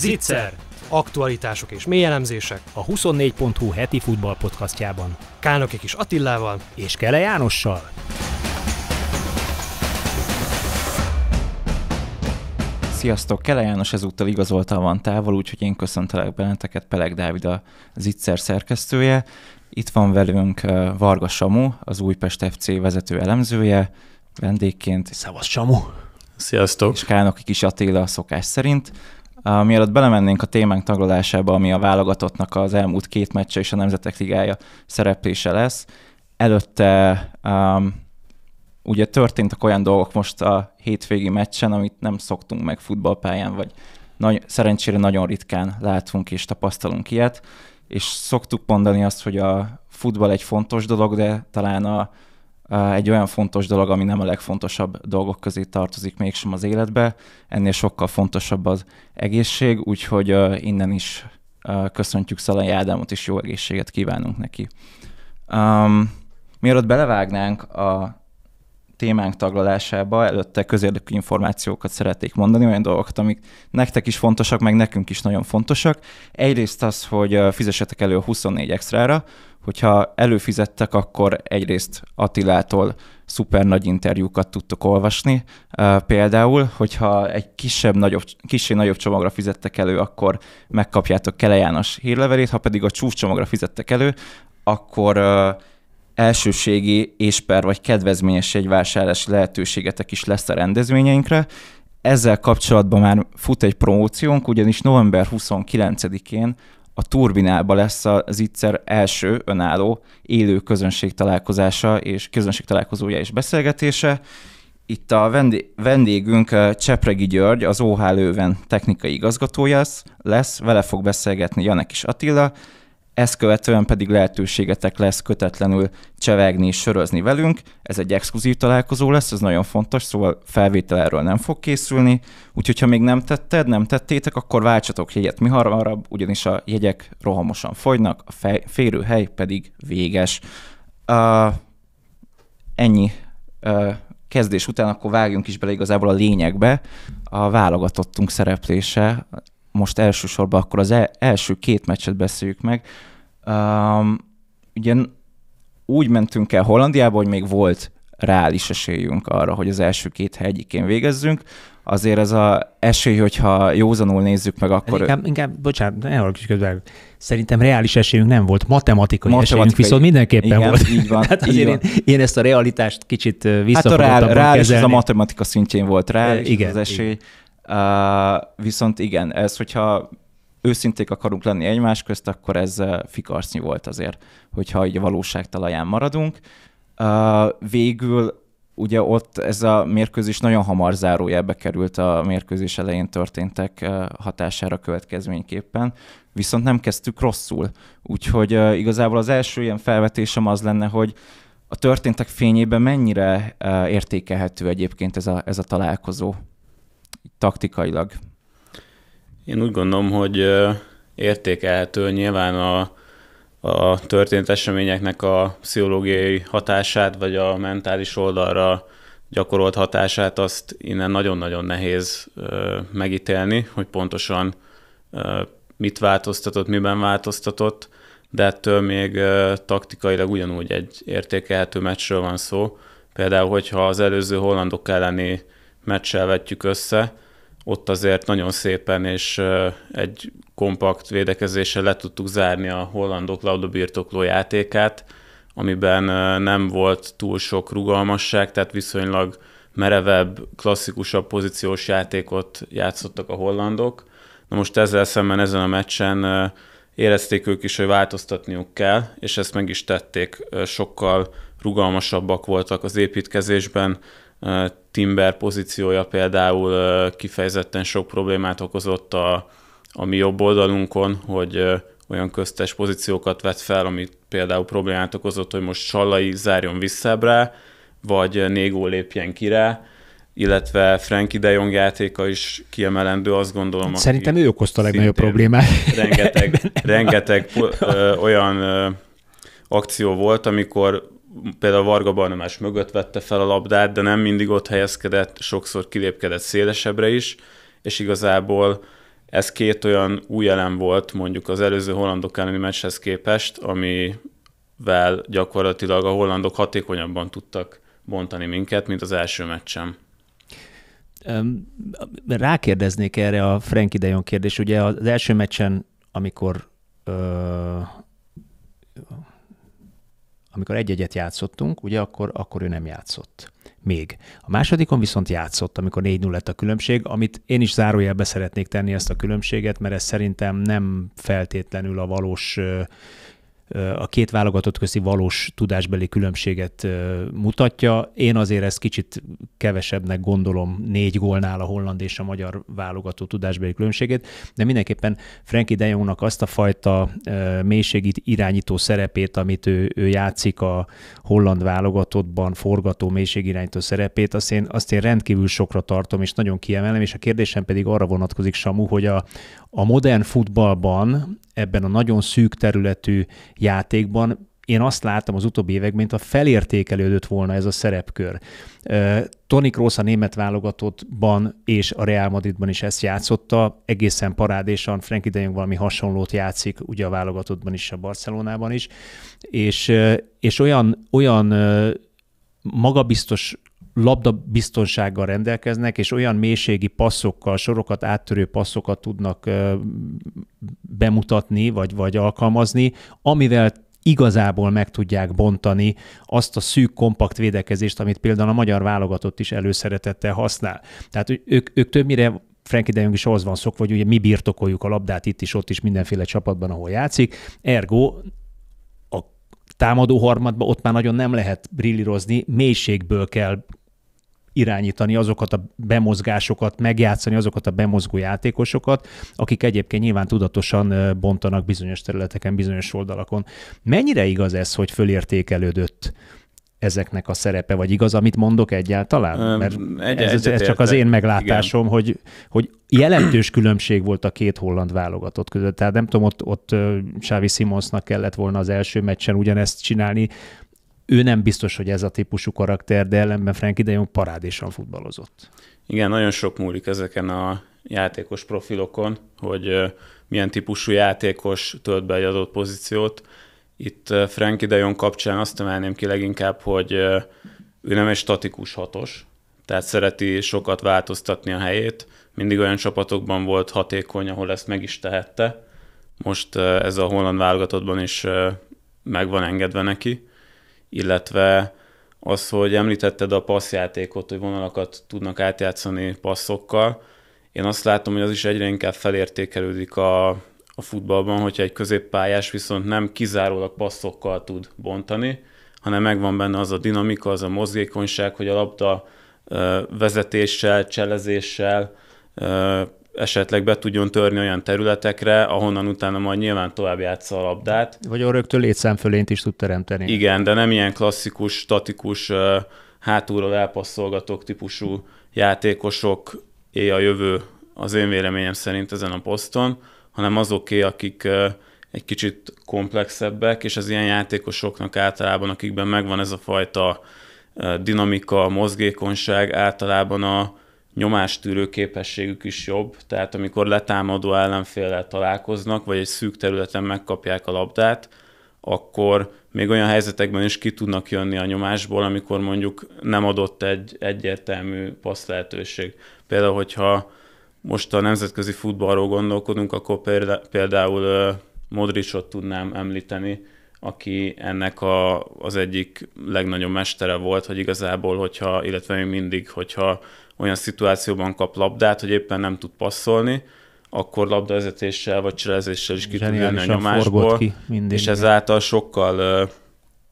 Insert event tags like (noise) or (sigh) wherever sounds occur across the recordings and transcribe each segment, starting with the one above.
Zicser! Aktualitások és mélyelemzések a 24.hu heti podcastjában. Kálnoki Kis Attillával és Kele Jánossal. Sziasztok, Kele János ezúttal igazolta van távol, úgyhogy én köszöntelek benneteket, Peleg Dávid a Zicser szerkesztője. Itt van velünk Varga Samu, az Újpest FC vezető elemzője, vendégként. Szevasz Samu! Sziasztok! És Kálnoki Kis Attila szokás szerint mielőtt belemennénk a témánk taglalásába, ami a válogatottnak az elmúlt két meccse és a Nemzetek Ligája szereplése lesz, előtte um, ugye történtek olyan dolgok most a hétvégi meccsen, amit nem szoktunk meg futballpályán, vagy nagy, szerencsére nagyon ritkán látunk és tapasztalunk ilyet, és szoktuk mondani azt, hogy a futball egy fontos dolog, de talán a egy olyan fontos dolog, ami nem a legfontosabb dolgok közé tartozik mégsem az életbe, ennél sokkal fontosabb az egészség, úgyhogy innen is köszöntjük Szalai Ádámot, és jó egészséget kívánunk neki. Um, mielőtt belevágnánk a témánk taglalásába, előtte közérdekű információkat szeretnék mondani, olyan dolgokat, amik nektek is fontosak, meg nekünk is nagyon fontosak. Egyrészt az, hogy fizessetek elő a 24 extrára, hogyha előfizettek, akkor egyrészt Attilától szuper nagy interjúkat tudtok olvasni. Például, hogyha egy kisebb, nagyobb, kisebb nagyobb csomagra fizettek elő, akkor megkapjátok Kele János hírlevelét, ha pedig a csúcscsomagra fizettek elő, akkor elsőségi és per vagy kedvezményes egy vásárlási lehetőségetek is lesz a rendezvényeinkre. Ezzel kapcsolatban már fut egy promóciónk, ugyanis november 29-én a turbinába lesz az ittszer első önálló élő közönség találkozása és közönség találkozója és beszélgetése. Itt a vendégünk eh, Csepregi György, az OH Lőven technikai igazgatója lesz, vele fog beszélgetni Janek és Attila, ezt követően pedig lehetőségetek lesz kötetlenül csevegni és sörözni velünk. Ez egy exkluzív találkozó lesz, ez nagyon fontos, szóval felvétel erről nem fog készülni, úgyhogy ha még nem tetted, nem tettétek, akkor váltsatok jegyet mi hamarabb, ugyanis a jegyek rohamosan fogynak, a fej, férőhely pedig véges. Uh, ennyi uh, kezdés után akkor vágjunk is bele igazából a lényegbe. A válogatottunk szereplése most elsősorban akkor az e-, első két meccset beszéljük meg. Um, ugye úgy mentünk el Hollandiába, hogy még volt reális esélyünk arra, hogy az első két hegyikén végezzünk. Azért ez a esély, hogyha józanul nézzük meg, akkor... inkább, inkább, bocsánat, ne haragudj közben. Szerintem reális esélyünk nem volt, matematikai, matematikai esélyünk viszont mindenképpen igen, volt. Így van, (laughs) hát így azért van. Én, én, ezt a realitást kicsit visszafogottam Hát a reális, ez a matematika szintjén volt reális igen, az esély. Igen. Uh, viszont igen, ez, hogyha őszinték akarunk lenni egymás közt, akkor ez fikarcnyi volt azért, hogyha egy a valóság talaján maradunk. Végül ugye ott ez a mérkőzés nagyon hamar zárójelbe került a mérkőzés elején történtek hatására következményképpen, viszont nem kezdtük rosszul. Úgyhogy igazából az első ilyen felvetésem az lenne, hogy a történtek fényében mennyire értékelhető egyébként ez a, ez a találkozó taktikailag? Én úgy gondolom, hogy értékelhető nyilván a, a történt eseményeknek a pszichológiai hatását, vagy a mentális oldalra gyakorolt hatását, azt innen nagyon-nagyon nehéz megítélni, hogy pontosan mit változtatott, miben változtatott, de ettől még taktikailag ugyanúgy egy értékelhető meccsről van szó. Például, hogyha az előző hollandok elleni meccsel vetjük össze, ott azért nagyon szépen és egy kompakt védekezéssel le tudtuk zárni a hollandok labdabirtokló játékát, amiben nem volt túl sok rugalmasság, tehát viszonylag merevebb, klasszikusabb pozíciós játékot játszottak a hollandok. Na most ezzel szemben ezen a meccsen érezték ők is, hogy változtatniuk kell, és ezt meg is tették. Sokkal rugalmasabbak voltak az építkezésben, Timber pozíciója például kifejezetten sok problémát okozott a, a mi jobb oldalunkon, hogy olyan köztes pozíciókat vett fel, ami például problémát okozott, hogy most Sallai zárjon rá, vagy Négó lépjen ki rá, illetve Frank de Jong játéka is kiemelendő, azt gondolom. Szerintem ő okozta a legnagyobb problémát. Rengeteg, (laughs) rengeteg ö, olyan ö, akció volt, amikor például Varga Barnamás mögött vette fel a labdát, de nem mindig ott helyezkedett, sokszor kilépkedett szélesebbre is, és igazából ez két olyan új elem volt mondjuk az előző hollandok elleni meccshez képest, amivel gyakorlatilag a hollandok hatékonyabban tudtak bontani minket, mint az első meccsem. Rákérdeznék erre a Frank dejon kérdés. Ugye az első meccsen, amikor amikor egy-egyet játszottunk, ugye akkor, akkor ő nem játszott. Még. A másodikon viszont játszott, amikor 4 0 lett a különbség, amit én is zárójelbe szeretnék tenni ezt a különbséget, mert ez szerintem nem feltétlenül a valós a két válogatott közti valós tudásbeli különbséget mutatja. Én azért ezt kicsit kevesebbnek gondolom négy gólnál a holland és a magyar válogató tudásbeli különbségét, de mindenképpen Frankie de Jongnak azt a fajta mélységit irányító szerepét, amit ő, ő játszik a holland válogatottban, forgató mélységirányító szerepét, azt én, azt én rendkívül sokra tartom, és nagyon kiemelem, és a kérdésem pedig arra vonatkozik, Samu, hogy a, a modern futballban, ebben a nagyon szűk területű játékban én azt látom az utóbbi években, mint a felértékelődött volna ez a szerepkör. Toni Kroos a német válogatottban és a Real Madridban is ezt játszotta, egészen parádésan, Frank de valami hasonlót játszik, ugye a válogatottban is, a Barcelonában is, és, és olyan, olyan magabiztos labda biztonsággal rendelkeznek, és olyan mélységi passzokkal, sorokat áttörő passzokat tudnak bemutatni, vagy, vagy alkalmazni, amivel igazából meg tudják bontani azt a szűk, kompakt védekezést, amit például a magyar válogatott is előszeretettel használ. Tehát ők, ők többnyire Frankie de Jong is ahhoz van szokva, hogy ugye mi birtokoljuk a labdát itt is, ott is, mindenféle csapatban, ahol játszik. Ergo támadó harmadban ott már nagyon nem lehet brillírozni, mélységből kell irányítani azokat a bemozgásokat, megjátszani azokat a bemozgó játékosokat, akik egyébként nyilván tudatosan bontanak bizonyos területeken, bizonyos oldalakon. Mennyire igaz ez, hogy fölértékelődött ezeknek a szerepe, vagy igaz, amit mondok egyáltalán? Mert egy, ez, ez csak az én meglátásom, hogy, hogy jelentős különbség volt a két holland válogatott között. Tehát nem tudom, ott, ott Xavi Simonsnak kellett volna az első meccsen ugyanezt csinálni, ő nem biztos, hogy ez a típusú karakter, de ellenben Frank de parádésan futballozott. Igen, nagyon sok múlik ezeken a játékos profilokon, hogy milyen típusú játékos tölt be egy adott pozíciót. Itt Frank de kapcsán azt emelném ki leginkább, hogy ő nem egy statikus hatos, tehát szereti sokat változtatni a helyét. Mindig olyan csapatokban volt hatékony, ahol ezt meg is tehette. Most ez a holland válogatottban is megvan engedve neki illetve az, hogy említetted a passzjátékot, hogy vonalakat tudnak átjátszani passzokkal. Én azt látom, hogy az is egyre inkább felértékelődik a, a futballban, hogyha egy középpályás viszont nem kizárólag passzokkal tud bontani, hanem megvan benne az a dinamika, az a mozgékonyság, hogy a labda vezetéssel, cselezéssel esetleg be tudjon törni olyan területekre, ahonnan utána majd nyilván tovább játsza a labdát. Vagy a rögtön létszámfölényt is tud teremteni. Igen, de nem ilyen klasszikus, statikus, hátulról elpasszolgatók típusú játékosok é a jövő az én véleményem szerint ezen a poszton, hanem azoké, akik egy kicsit komplexebbek, és az ilyen játékosoknak általában, akikben megvan ez a fajta dinamika, mozgékonyság, általában a, nyomástűrő képességük is jobb, tehát amikor letámadó ellenféllel találkoznak, vagy egy szűk területen megkapják a labdát, akkor még olyan helyzetekben is ki tudnak jönni a nyomásból, amikor mondjuk nem adott egy egyértelmű passz lehetőség. Például, hogyha most a nemzetközi futballról gondolkodunk, akkor például Modricot tudnám említeni, aki ennek a, az egyik legnagyobb mestere volt, hogy igazából, hogyha, illetve még mindig, hogyha olyan szituációban kap labdát, hogy éppen nem tud passzolni, akkor labdavezetéssel vagy cselezéssel is ki tud jönni a nyomásból, ki mindig, és ezáltal sokkal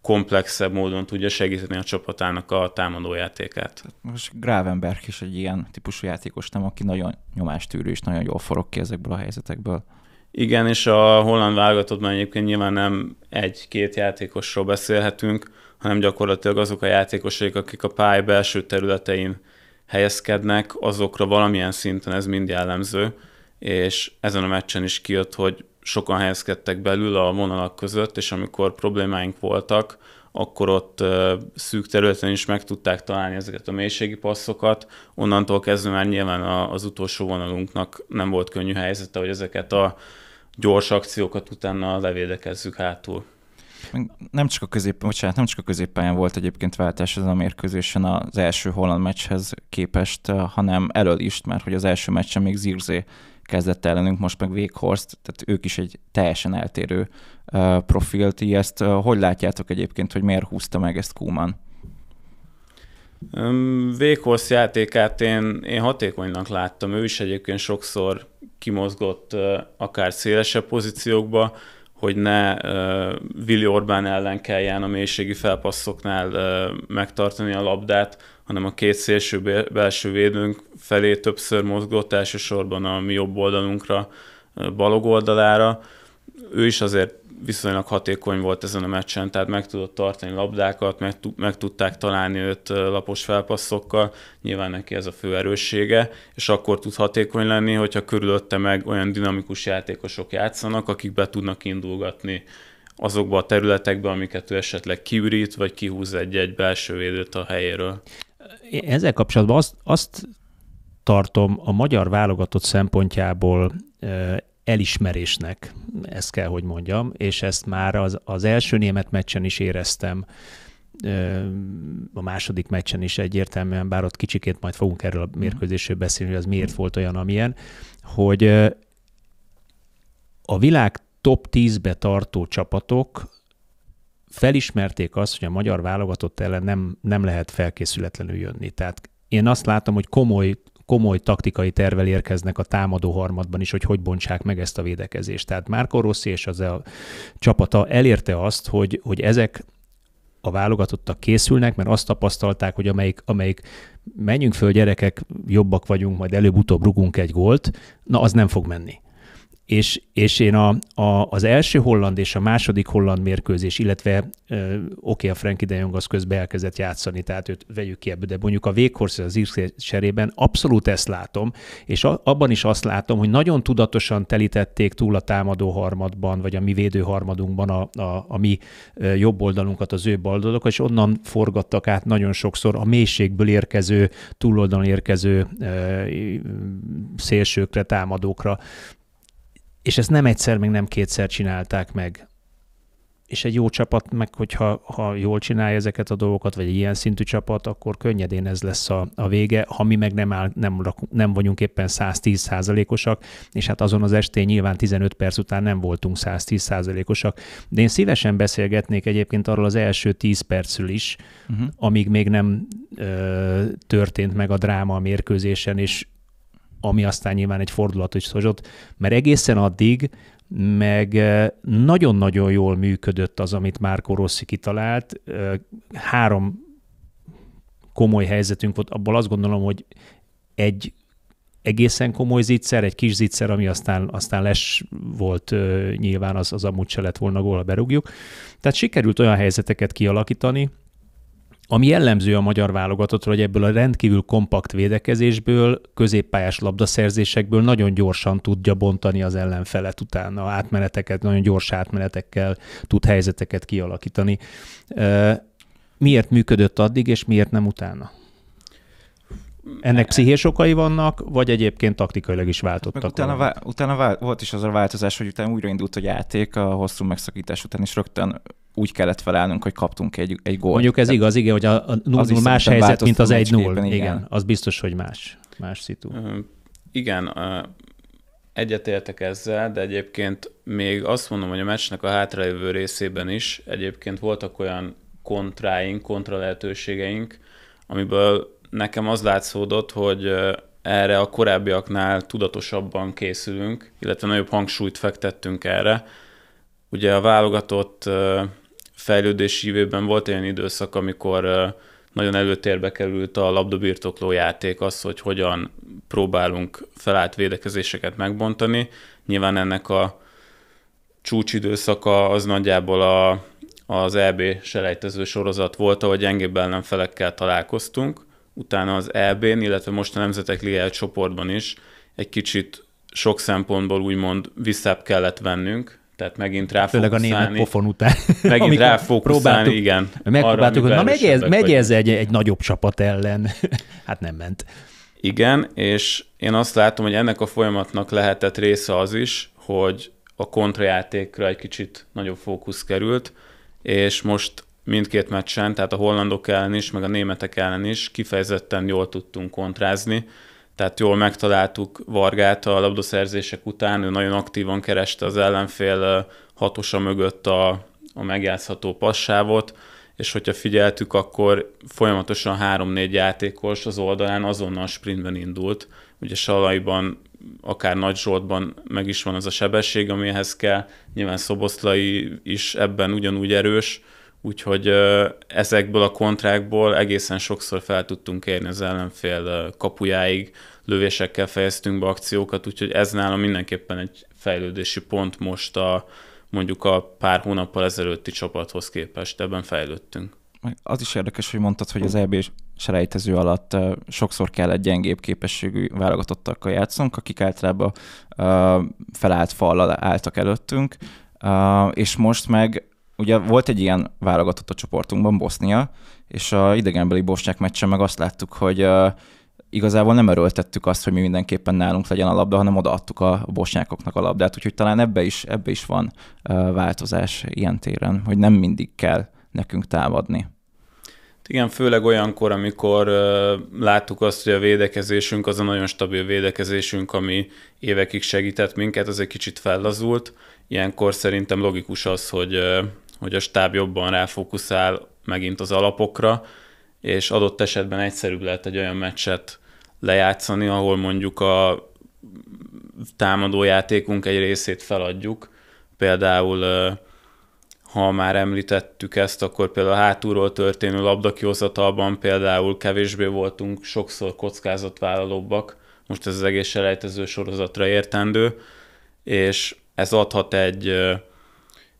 komplexebb módon tudja segíteni a csapatának a játékát. Hát most Gravenberg is egy ilyen típusú játékos, nem, aki nagyon nyomástűrő és nagyon jól forog ki ezekből a helyzetekből. Igen, és a holland válogatottban egyébként nyilván nem egy-két játékosról beszélhetünk, hanem gyakorlatilag azok a játékosok, akik a pály belső területein helyezkednek, azokra valamilyen szinten ez mind jellemző, és ezen a meccsen is kijött, hogy sokan helyezkedtek belül a vonalak között, és amikor problémáink voltak, akkor ott szűk területen is meg tudták találni ezeket a mélységi passzokat. Onnantól kezdve már nyilván az utolsó vonalunknak nem volt könnyű helyzete, hogy ezeket a gyors akciókat utána levédekezzük hátul. Nem csak a közép, bocsánat, nem csak a középpályán volt egyébként váltás ezen a mérkőzésen az első holland meccshez képest, eh, hanem elől is, mert hogy az első meccsen még Zirze kezdett ellenünk, most meg Weghorst, tehát ők is egy teljesen eltérő uh, profilt. ezt uh, hogy látjátok egyébként, hogy miért húzta meg ezt Kuman? Véghorsz játékát én, én hatékonynak láttam, ő is egyébként sokszor kimozgott akár szélesebb pozíciókba, hogy ne uh, Willi Orbán ellen kelljen a mélységi felpasszoknál uh, megtartani a labdát, hanem a két szélső belső védőnk felé többször mozgott, elsősorban a mi jobb oldalunkra, uh, balog oldalára. Ő is azért viszonylag hatékony volt ezen a meccsen, tehát meg tudott tartani labdákat, meg, meg tudták találni őt lapos felpasszokkal, nyilván neki ez a fő erőssége, és akkor tud hatékony lenni, hogyha körülötte meg olyan dinamikus játékosok játszanak, akik be tudnak indulgatni azokba a területekbe, amiket ő esetleg kiürít, vagy kihúz egy-egy belső védőt a helyéről. Ezzel kapcsolatban azt, azt tartom a magyar válogatott szempontjából elismerésnek, ezt kell, hogy mondjam, és ezt már az, az első német meccsen is éreztem, a második meccsen is egyértelműen, bár ott kicsikét majd fogunk erről a mhm. mérkőzésről beszélni, hogy az miért volt olyan, amilyen, hogy a világ top 10-be tartó csapatok felismerték azt, hogy a magyar válogatott ellen nem, nem lehet felkészületlenül jönni. Tehát én azt látom, hogy komoly komoly taktikai tervel érkeznek a támadó harmadban is, hogy hogy bontsák meg ezt a védekezést. Tehát Márko Rossi és az a e- csapata elérte azt, hogy, hogy ezek a válogatottak készülnek, mert azt tapasztalták, hogy amelyik, amelyik menjünk föl gyerekek, jobbak vagyunk, majd előbb-utóbb rugunk egy gólt, na az nem fog menni és, és én a, a, az első holland és a második holland mérkőzés, illetve oké, okay, a Frankie de Jong az közben elkezdett játszani, tehát őt vegyük ki ebből, de mondjuk a Véghorsz az serében abszolút ezt látom, és a, abban is azt látom, hogy nagyon tudatosan telítették túl a támadó harmadban, vagy a mi védő harmadunkban a, a, a mi jobb oldalunkat, az ő baldolok, és onnan forgattak át nagyon sokszor a mélységből érkező, túloldalon érkező e, szélsőkre, támadókra, és ezt nem egyszer, még nem kétszer csinálták meg. És egy jó csapat, meg hogyha ha jól csinálja ezeket a dolgokat, vagy egy ilyen szintű csapat, akkor könnyedén ez lesz a, a vége, ha mi meg nem, áll, nem, nem vagyunk éppen 110 százalékosak, és hát azon az estén nyilván 15 perc után nem voltunk 110 százalékosak. De én szívesen beszélgetnék egyébként arról az első 10 percről is, uh-huh. amíg még nem ö, történt meg a dráma a mérkőzésen, és ami aztán nyilván egy fordulat is hozott, mert egészen addig meg eh, nagyon-nagyon jól működött az, amit Márko Rossi kitalált. Eh, három komoly helyzetünk volt, abból azt gondolom, hogy egy egészen komoly zicser, egy kis zicser, ami aztán, aztán les volt eh, nyilván, az, az amúgy se lett volna gól, berúgjuk. Tehát sikerült olyan helyzeteket kialakítani, ami jellemző a magyar válogatottra, hogy ebből a rendkívül kompakt védekezésből, középpályás labdaszerzésekből nagyon gyorsan tudja bontani az ellenfelet utána, átmeneteket, nagyon gyors átmenetekkel tud helyzeteket kialakítani. Miért működött addig, és miért nem utána? Ennek pszichés okai vannak, vagy egyébként taktikailag is váltottak? Meg utána vál, utána vál, volt is az a változás, hogy utána újraindult a játék a hosszú megszakítás után, és rögtön úgy kellett felállnunk, hogy kaptunk egy, egy gólt. Mondjuk ez igaz, igen, hogy a, a 0-0 más helyzet, mint az 1-0. Igen. igen, az biztos, hogy más, más szitu. Igen, egyetértek ezzel, de egyébként még azt mondom, hogy a meccsnek a hátralévő részében is egyébként voltak olyan kontráink, kontra lehetőségeink, amiből nekem az látszódott, hogy erre a korábbiaknál tudatosabban készülünk, illetve nagyobb hangsúlyt fektettünk erre. Ugye a válogatott fejlődési évében volt olyan időszak, amikor nagyon előtérbe került a labdabirtokló játék, az, hogy hogyan próbálunk felállt védekezéseket megbontani. Nyilván ennek a csúcsidőszaka az nagyjából a, az EB selejtező sorozat volt, ahol gyengébb ellenfelekkel találkoztunk. Utána az EB-n, illetve most a Nemzetek Liga csoportban is egy kicsit sok szempontból úgymond visszább kellett vennünk, tehát megint rá Főleg a német pofon után. Megint rá próbáltuk, igen. Megpróbáltuk, hogy na megy ez, megy ez egy, egy nagyobb csapat ellen. (laughs) hát nem ment. Igen, és én azt látom, hogy ennek a folyamatnak lehetett része az is, hogy a kontrajátékra egy kicsit nagyobb fókusz került, és most mindkét meccsen, tehát a hollandok ellen is, meg a németek ellen is kifejezetten jól tudtunk kontrázni, tehát jól megtaláltuk Vargát a labdaszerzések után, ő nagyon aktívan kereste az ellenfél hatosa mögött a, a megjátszható passávot, és hogyha figyeltük, akkor folyamatosan három-négy játékos az oldalán azonnal sprintben indult. Ugye Salaiban, akár Nagy Zsoltban meg is van az a sebesség, amihez kell, nyilván Szoboszlai is ebben ugyanúgy erős, Úgyhogy ezekből a kontrákból egészen sokszor fel tudtunk érni az ellenfél kapujáig, lövésekkel fejeztünk be akciókat, úgyhogy ez nálam mindenképpen egy fejlődési pont most a mondjuk a pár hónappal ezelőtti csapathoz képest, ebben fejlődtünk. Az is érdekes, hogy mondtad, hogy az EB selejtező alatt sokszor kell egy gyengébb képességű válogatottakkal játszunk, akik általában felállt fallal álltak előttünk, és most meg ugye volt egy ilyen válogatott a csoportunkban, Bosznia, és a idegenbeli bosnyák meccsen meg azt láttuk, hogy igazából nem erőltettük azt, hogy mi mindenképpen nálunk legyen a labda, hanem odaadtuk a bosnyákoknak a labdát, úgyhogy talán ebbe is, ebbe is van változás ilyen téren, hogy nem mindig kell nekünk támadni. Igen, főleg olyankor, amikor láttuk azt, hogy a védekezésünk, az a nagyon stabil védekezésünk, ami évekig segített minket, az egy kicsit fellazult. Ilyenkor szerintem logikus az, hogy hogy a stáb jobban ráfókuszál megint az alapokra, és adott esetben egyszerűbb lehet egy olyan meccset lejátszani, ahol mondjuk a támadójátékunk egy részét feladjuk. Például, ha már említettük ezt, akkor például a hátulról történő labdakihozatalban például kevésbé voltunk sokszor kockázatvállalóbbak, most ez az egész selejtező sorozatra értendő, és ez adhat egy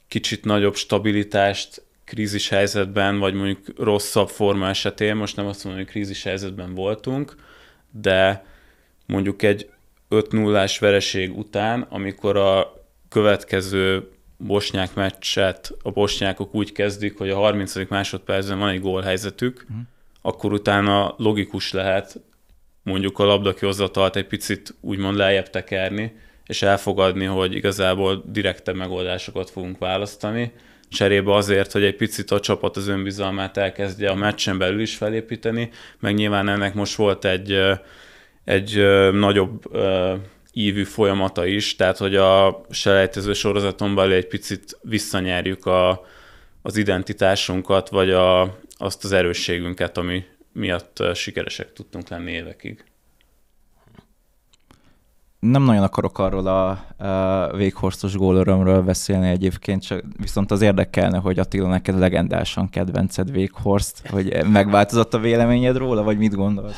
kicsit nagyobb stabilitást krízis helyzetben, vagy mondjuk rosszabb forma esetén, most nem azt mondom, hogy krízis helyzetben voltunk, de mondjuk egy 5 0 vereség után, amikor a következő bosnyák meccset a bosnyákok úgy kezdik, hogy a 30. másodpercben van egy gólhelyzetük, mm. akkor utána logikus lehet mondjuk a labdakihozatalt egy picit úgymond lejjebb tekerni, és elfogadni, hogy igazából direkte megoldásokat fogunk választani, cserébe azért, hogy egy picit a csapat az önbizalmát elkezdje a meccsen belül is felépíteni, meg nyilván ennek most volt egy, egy nagyobb ívű folyamata is, tehát hogy a selejtező sorozaton belül egy picit visszanyerjük a, az identitásunkat, vagy a, azt az erősségünket, ami miatt sikeresek tudtunk lenni évekig nem nagyon akarok arról a véghorszos gólörömről beszélni egyébként, csak viszont az érdekelne, hogy Attila neked legendásan kedvenced véghorszt, hogy megváltozott a véleményed róla, vagy mit gondolsz?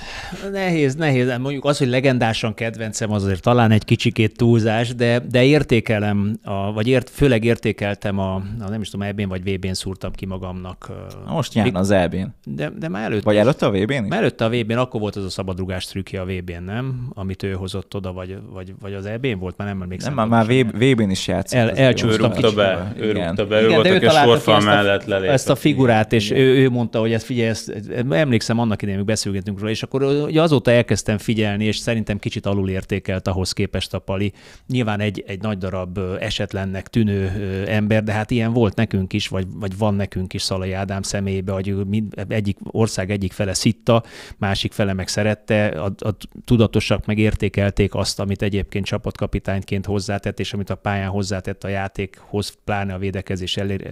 Nehéz, nehéz. Mondjuk az, hogy legendásan kedvencem, az azért talán egy kicsikét túlzás, de, de értékelem, a, vagy ért, főleg értékeltem a, a nem is tudom, eb vagy VB-n szúrtam ki magamnak. Most nyilván az eb De, de már előtt. Vagy előtte a VB-n? Már előtte a VB-n, akkor volt az a szabadrugás trükkje a VB-n, nem? Amit ő hozott oda, vagy, vagy, vagy az EB-n volt, már nem emlékszem. Nem, már, már VB-n is játszott. El, elcsúsztam be, ő rúgta be, ő igen, volt, a sorfal mellett lelépett. Ezt a figurát, és ő, ő, mondta, hogy ezt figyelj, ezt, emlékszem, annak idején amikor beszélgettünk róla, és akkor ugye azóta elkezdtem figyelni, és szerintem kicsit értékelt ahhoz képest a Pali. Nyilván egy, egy nagy darab esetlennek tűnő ember, de hát ilyen volt nekünk is, vagy, vagy van nekünk is Szalai Ádám személyébe, hogy mind, egyik ország egyik fele szitta, másik fele meg szerette, a, a tudatosak megértékelték azt, amit egyébként csapatkapitányként hoz hozzátett, és amit a pályán hozzátett a játékhoz, pláne a védekezés elér,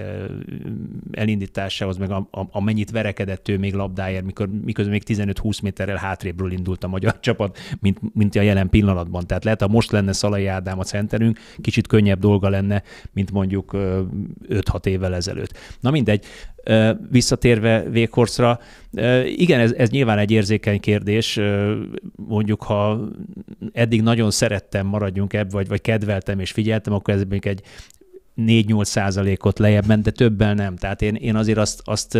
elindításához, meg a, a, a mennyit verekedett ő még labdáért, mikor, miközben még 15-20 méterrel hátrébről indult a magyar (laughs) csapat, mint, mint a jelen pillanatban. Tehát lehet, ha most lenne Szalai Ádám a centerünk, kicsit könnyebb dolga lenne, mint mondjuk 5-6 évvel ezelőtt. Na mindegy, Visszatérve Vékorszra, igen, ez, ez nyilván egy érzékeny kérdés. Mondjuk, ha eddig nagyon szerettem, maradjunk ebből vagy, vagy kedveltem és figyeltem, akkor ez még egy 4-8 százalékot lejjebb ment, de többel nem. Tehát én, én azért azt, azt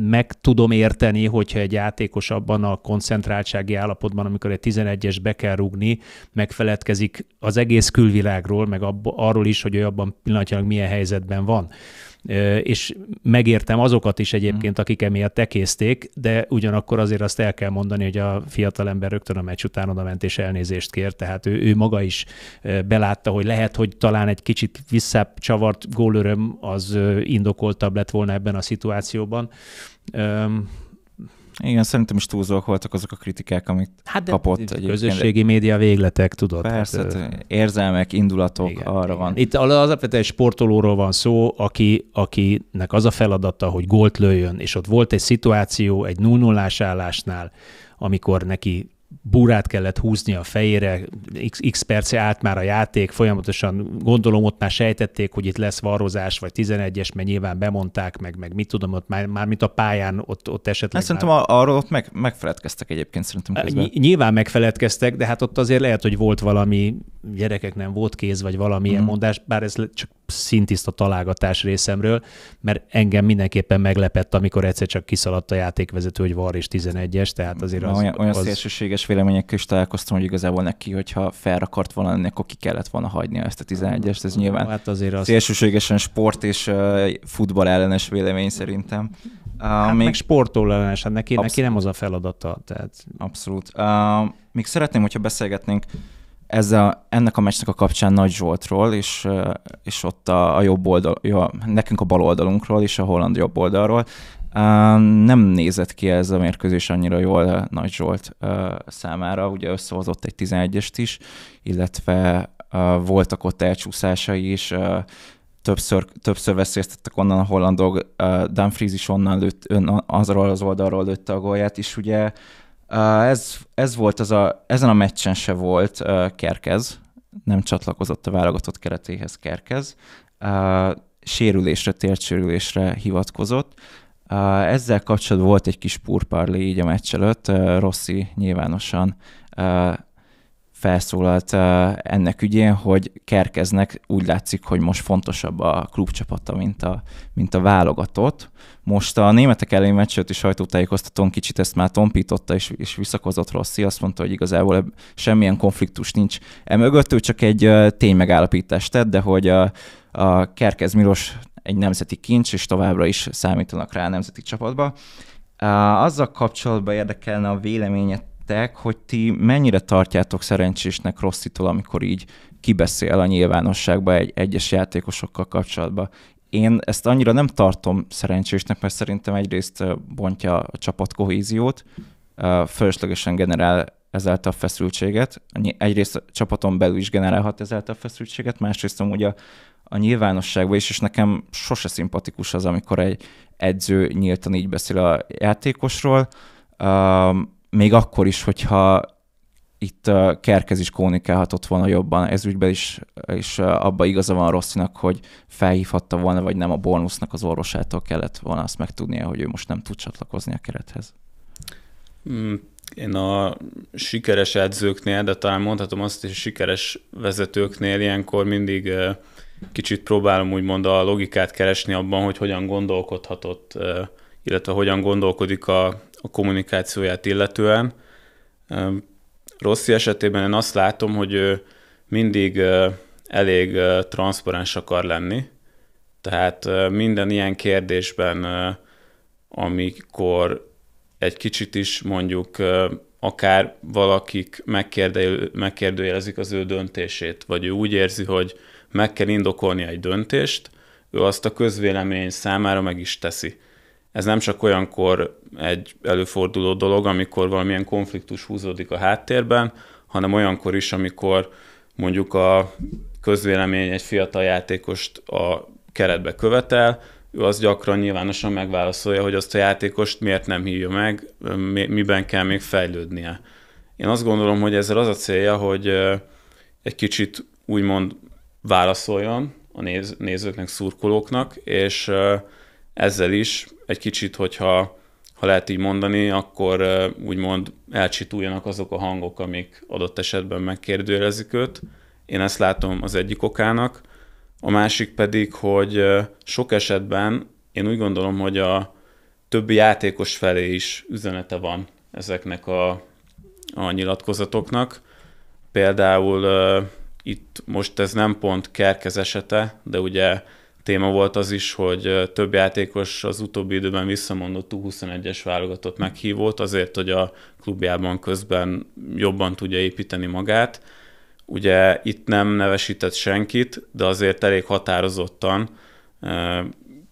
meg tudom érteni, hogyha egy játékos abban a koncentráltsági állapotban, amikor egy 11-es be kell rúgni, megfeledkezik az egész külvilágról, meg abba, arról is, hogy ő abban pillanatnyilag milyen helyzetben van és megértem azokat is egyébként, mhm. akik emiatt tekézték, de ugyanakkor azért azt el kell mondani, hogy a fiatalember rögtön a meccs után oda ment és elnézést kért, tehát ő, ő maga is belátta, hogy lehet, hogy talán egy kicsit visszacsavart gólöröm az indokoltabb lett volna ebben a szituációban. Igen, szerintem is túlzóak voltak azok a kritikák, amit hát de kapott. egy Közösségi média végletek, tudod. Hát, Persze, hát, érzelmek, indulatok, igen, arra igen. van. Itt az egy sportolóról van szó, aki, akinek az a feladata, hogy gólt lőjön, és ott volt egy szituáció, egy 0 0 állásnál, amikor neki búrát kellett húzni a fejére, x, x perce állt már a játék, folyamatosan gondolom ott már sejtették, hogy itt lesz varrozás, vagy 11-es, mert nyilván bemondták, meg, meg mit tudom, ott már, már mint a pályán ott, ott esetleg... Hát, szerintem már... arról ott meg, megfeledkeztek egyébként szerintem közben. Nyilván megfeledkeztek, de hát ott azért lehet, hogy volt valami gyerekek nem volt kéz, vagy valamilyen mm. mondás, bár ez csak szintiszta találgatás részemről, mert engem mindenképpen meglepett, amikor egyszer csak kiszaladt a játékvezető, hogy var és 11-es, tehát azért az... Olyan, olyan az... szélsőséges véleményekkel is találkoztam, hogy igazából neki, hogyha felrakart volna lenni, akkor ki kellett volna hagyni ezt a 11-est, ez nyilván hát azért az... szélsőségesen sport és uh, futball ellenes vélemény szerintem. Uh, hát még... meg sportol ellenes, hát neki, abszolút. neki nem az a feladata. Tehát... Abszolút. Uh, még szeretném, hogyha beszélgetnénk ez a, ennek a meccsnek a kapcsán Nagy Zsoltról, és, és ott a, a jobb oldal, jó, nekünk a bal oldalunkról, és a holland jobb oldalról. Nem nézett ki ez a mérkőzés annyira jól Nagy Zsolt számára, ugye összehozott egy 11-est is, illetve voltak ott elcsúszásai is, többször, többször veszélyeztettek onnan a hollandok, Dumfries is onnan lőtt, azról az oldalról lőtte a gólját, és ugye ez, ez volt az a, ezen a meccsen se volt Kerkez, nem csatlakozott a válogatott keretéhez Kerkez, sérülésre, tércsérülésre hivatkozott. Ezzel kapcsolatban volt egy kis purparli így a meccs előtt, Rossi nyilvánosan felszólalt ennek ügyén, hogy Kerkeznek úgy látszik, hogy most fontosabb a klubcsapata, mint a, mint a válogatott. Most a németek elé meccsőt is sajtótájékoztatón kicsit ezt már tompította, és, és visszakozott Rossi, azt mondta, hogy igazából semmilyen konfliktus nincs. Emögött ő csak egy ténymegállapítást tett, de hogy a, a Kerkez Milos egy nemzeti kincs, és továbbra is számítanak rá a nemzeti csapatba. Azzal kapcsolatban érdekelne a véleményet nektek, hogy ti mennyire tartjátok szerencsésnek Rosszitól, amikor így kibeszél a nyilvánosságba egy egyes játékosokkal kapcsolatban. Én ezt annyira nem tartom szerencsésnek, mert szerintem egyrészt bontja a csapat kohéziót, fölöslegesen generál ezáltal a feszültséget. Egyrészt a csapaton belül is generálhat ezáltal a feszültséget, másrészt amúgy a, a nyilvánosságban is, és nekem sose szimpatikus az, amikor egy edző nyíltan így beszél a játékosról. Um, még akkor is, hogyha itt uh, Kerkez is kommunikálhatott volna jobban ez ügyben is, és abba igaza van Rosszinak, hogy felhívhatta volna, vagy nem a bónusznak az orvosától kellett volna azt megtudnia, hogy ő most nem tud csatlakozni a kerethez. Mm, én a sikeres edzőknél, de talán mondhatom azt is, hogy sikeres vezetőknél ilyenkor mindig kicsit próbálom úgymond a logikát keresni abban, hogy hogyan gondolkodhatott, illetve hogyan gondolkodik a a kommunikációját illetően. Rossz esetében én azt látom, hogy ő mindig elég transzparens akar lenni, tehát minden ilyen kérdésben, amikor egy kicsit is mondjuk akár valakik megkérdőjelezik az ő döntését, vagy ő úgy érzi, hogy meg kell indokolni egy döntést, ő azt a közvélemény számára meg is teszi ez nem csak olyankor egy előforduló dolog, amikor valamilyen konfliktus húzódik a háttérben, hanem olyankor is, amikor mondjuk a közvélemény egy fiatal játékost a keretbe követel, ő az gyakran nyilvánosan megválaszolja, hogy azt a játékost miért nem hívja meg, miben kell még fejlődnie. Én azt gondolom, hogy ezzel az a célja, hogy egy kicsit úgymond válaszoljon a nézőknek, szurkolóknak, és ezzel is egy kicsit, hogyha ha lehet így mondani, akkor úgymond elcsituljanak azok a hangok, amik adott esetben megkérdőjelezik őt. Én ezt látom az egyik okának. A másik pedig, hogy sok esetben én úgy gondolom, hogy a többi játékos felé is üzenete van ezeknek a, a nyilatkozatoknak. Például itt most ez nem pont Kerkez esete, de ugye téma volt az is, hogy több játékos az utóbbi időben visszamondott 21 es válogatott meghívót azért, hogy a klubjában közben jobban tudja építeni magát. Ugye itt nem nevesített senkit, de azért elég határozottan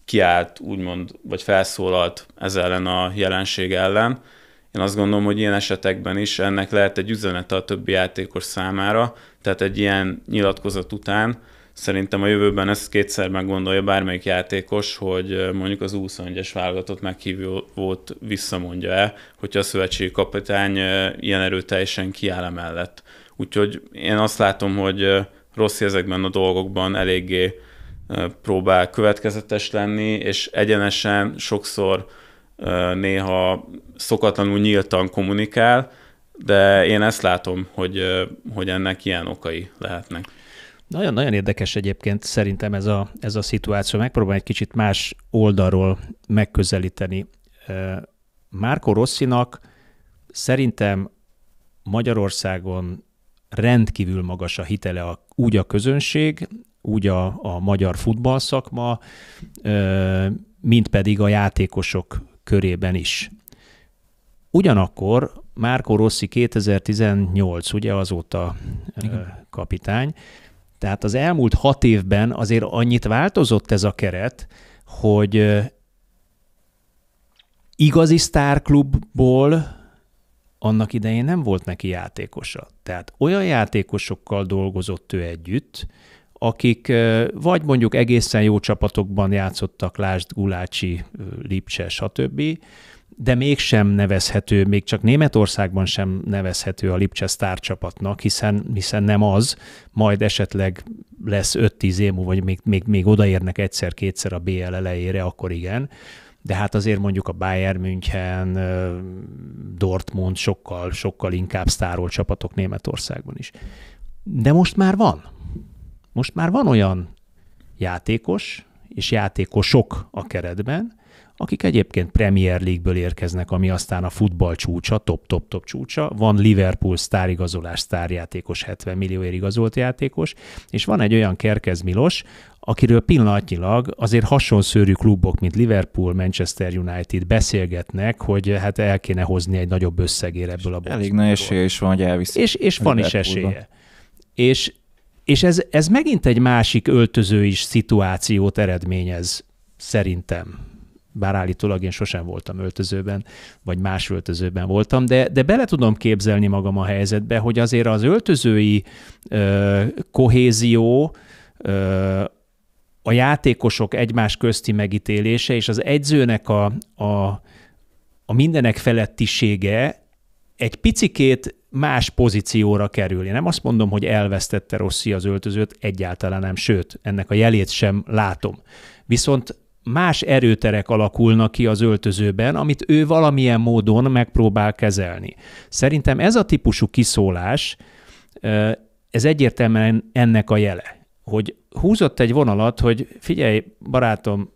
kiállt, úgymond, vagy felszólalt ez ellen a jelenség ellen. Én azt gondolom, hogy ilyen esetekben is ennek lehet egy üzenete a többi játékos számára, tehát egy ilyen nyilatkozat után Szerintem a jövőben ezt kétszer meggondolja bármelyik játékos, hogy mondjuk az 21-es válogatott volt visszamondja-e, hogyha a szövetségi kapitány ilyen erőteljesen kiáll emellett. Úgyhogy én azt látom, hogy rossz ezekben a dolgokban eléggé próbál következetes lenni, és egyenesen sokszor néha szokatlanul nyíltan kommunikál, de én ezt látom, hogy, hogy ennek ilyen okai lehetnek. Nagyon-nagyon érdekes egyébként szerintem ez a, ez a szituáció. Megpróbálom egy kicsit más oldalról megközelíteni. Márko Rosszinak szerintem Magyarországon rendkívül magas a hitele a, úgy a közönség, úgy a, a magyar futballszakma, mint pedig a játékosok körében is. Ugyanakkor Márko Rossi 2018, ugye azóta Igen. kapitány, tehát az elmúlt hat évben azért annyit változott ez a keret, hogy igazi sztárklubból annak idején nem volt neki játékosa. Tehát olyan játékosokkal dolgozott ő együtt, akik vagy mondjuk egészen jó csapatokban játszottak, lásd Gulácsi, Lipcse, stb., de mégsem nevezhető, még csak Németországban sem nevezhető a Lipcse csapatnak, hiszen, hiszen nem az, majd esetleg lesz 5-10 év múlva, vagy még, még, még odaérnek egyszer-kétszer a BL elejére, akkor igen, de hát azért mondjuk a Bayern München, Dortmund sokkal, sokkal inkább sztárol csapatok Németországban is. De most már van. Most már van olyan játékos, és játékosok a keretben, akik egyébként Premier League-ből érkeznek, ami aztán a futball csúcsa, top-top-top csúcsa. Van Liverpool sztárigazolás, sztárjátékos, 70 millióért igazolt játékos, és van egy olyan Kerkez Milos, akiről pillanatnyilag azért hasonszörű klubok, mint Liverpool, Manchester United beszélgetnek, hogy hát el kéne hozni egy nagyobb összegére ebből a bocsánatból. Elég nagy esélye is van, hogy elviszik. És, és van is esélye. És, és ez, ez megint egy másik öltöző is szituációt eredményez, szerintem bár állítólag én sosem voltam öltözőben, vagy más öltözőben voltam, de, de bele tudom képzelni magam a helyzetbe, hogy azért az öltözői ö, kohézió, ö, a játékosok egymás közti megítélése és az edzőnek a, a, a mindenek felettisége egy picikét más pozícióra kerül. Én nem azt mondom, hogy elvesztette Rossi az öltözőt, egyáltalán nem, sőt, ennek a jelét sem látom. Viszont más erőterek alakulnak ki az öltözőben, amit ő valamilyen módon megpróbál kezelni. Szerintem ez a típusú kiszólás, ez egyértelműen ennek a jele, hogy húzott egy vonalat, hogy figyelj, barátom,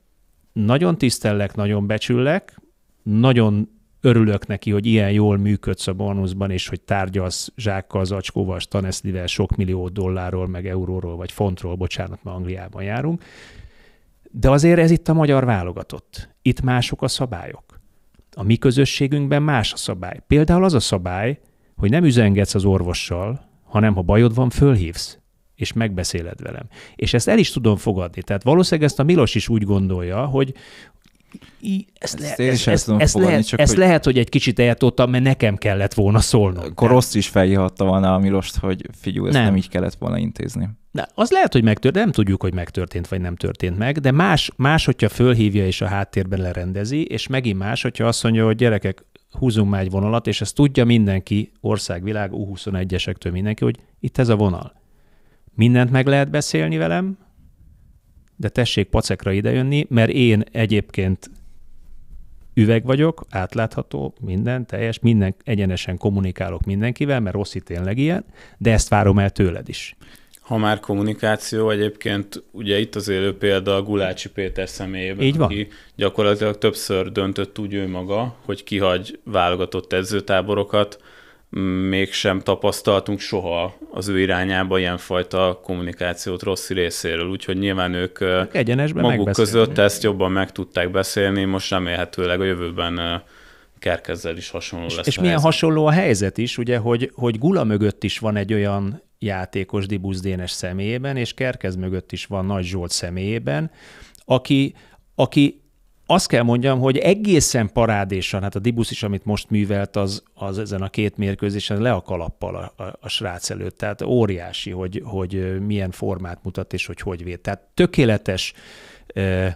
nagyon tisztellek, nagyon becsüllek, nagyon örülök neki, hogy ilyen jól működsz a bónuszban, és hogy tárgyalsz zsákkal, zacskóval, staneszlivel sok millió dollárról, meg euróról, vagy fontról, bocsánat, ma Angliában járunk, de azért ez itt a magyar válogatott. Itt mások a szabályok. A mi közösségünkben más a szabály. Például az a szabály, hogy nem üzengetsz az orvossal, hanem ha bajod van, fölhívsz, és megbeszéled velem. És ezt el is tudom fogadni. Tehát valószínűleg ezt a Milos is úgy gondolja, hogy I, ezt, lehet, hogy... egy kicsit eltoltam, mert nekem kellett volna szólnom. Akkor rossz is felhívhatta volna a Milost, hogy figyelj, ezt nem. nem így kellett volna intézni. De az lehet, hogy megtörtént, nem tudjuk, hogy megtörtént vagy nem történt meg, de más, más hogyha fölhívja és a háttérben lerendezi, és megint más, hogyha azt mondja, hogy gyerekek, húzunk már egy vonalat, és ezt tudja mindenki, országvilág, U21-esektől mindenki, hogy itt ez a vonal. Mindent meg lehet beszélni velem, de tessék pacekra idejönni, mert én egyébként üveg vagyok, átlátható, minden, teljes, minden, egyenesen kommunikálok mindenkivel, mert rossz tényleg ilyen, de ezt várom el tőled is. Ha már kommunikáció, egyébként ugye itt az élő példa a Gulácsi Péter személyében, Így van. aki gyakorlatilag többször döntött úgy ő maga, hogy kihagy válogatott edzőtáborokat, mégsem tapasztaltunk soha az ő irányába ilyenfajta kommunikációt rossz részéről, úgyhogy nyilván ők, ők egyenesben maguk között ezt jobban meg tudták beszélni, most remélhetőleg a jövőben Kerkezzel is hasonló és, lesz. És milyen helyzet. hasonló a helyzet is, ugye, hogy, hogy Gula mögött is van egy olyan játékos Dibusz Dénes személyében, és Kerkez mögött is van Nagy Zsolt személyében, aki, aki azt kell mondjam, hogy egészen parádésan, hát a Dibusz is, amit most művelt, az, az ezen a két mérkőzésen le a kalappal a, a, a srác előtt. Tehát óriási, hogy, hogy milyen formát mutat és hogy hogy véd. Tehát tökéletes ö,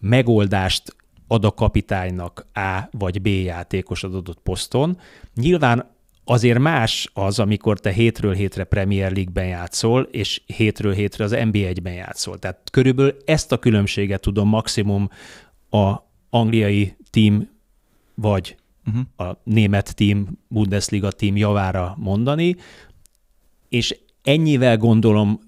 megoldást ad a kapitánynak A vagy B játékos az adott poszton. Nyilván azért más az, amikor te hétről hétre Premier League-ben játszol, és hétről hétre az NBA-ben játszol. Tehát körülbelül ezt a különbséget tudom maximum a angliai team vagy uh-huh. a német team Bundesliga team javára mondani, és ennyivel gondolom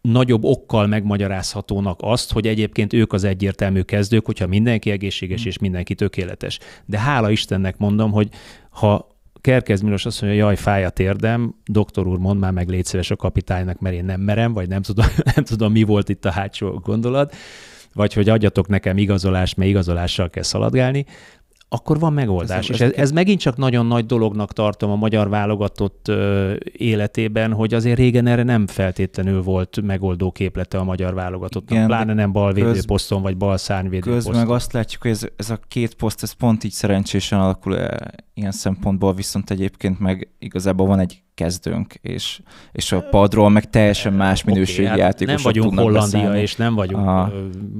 nagyobb okkal megmagyarázhatónak azt, hogy egyébként ők az egyértelmű kezdők, hogyha mindenki egészséges mhm. és mindenki tökéletes. De hála Istennek mondom, hogy ha Kerkez Milos azt mondja, jaj, fáj a térdem, doktor úr, mond már meg légy a kapitánynak, mert én nem merem, vagy nem tudom, (laughs) nem tudom, mi volt itt a hátsó gondolat, vagy hogy adjatok nekem igazolást, mert igazolással kell szaladgálni, akkor van megoldás. Ez, és ez, ez megint csak nagyon nagy dolognak tartom a magyar válogatott ö, életében, hogy azért régen erre nem feltétlenül volt megoldó képlete a magyar válogatottnak, Igen, pláne nem balvédő poszton, vagy bal szárnyvédő poszton. meg azt látjuk, hogy ez, ez a két poszt, ez pont így szerencsésen alakul e ilyen szempontból, viszont egyébként meg igazából van egy kezdőnk, és, és a padról meg teljesen e, más minőségű okay, hát játékosok Nem vagyunk Hollandia, beszélni. és nem vagyunk a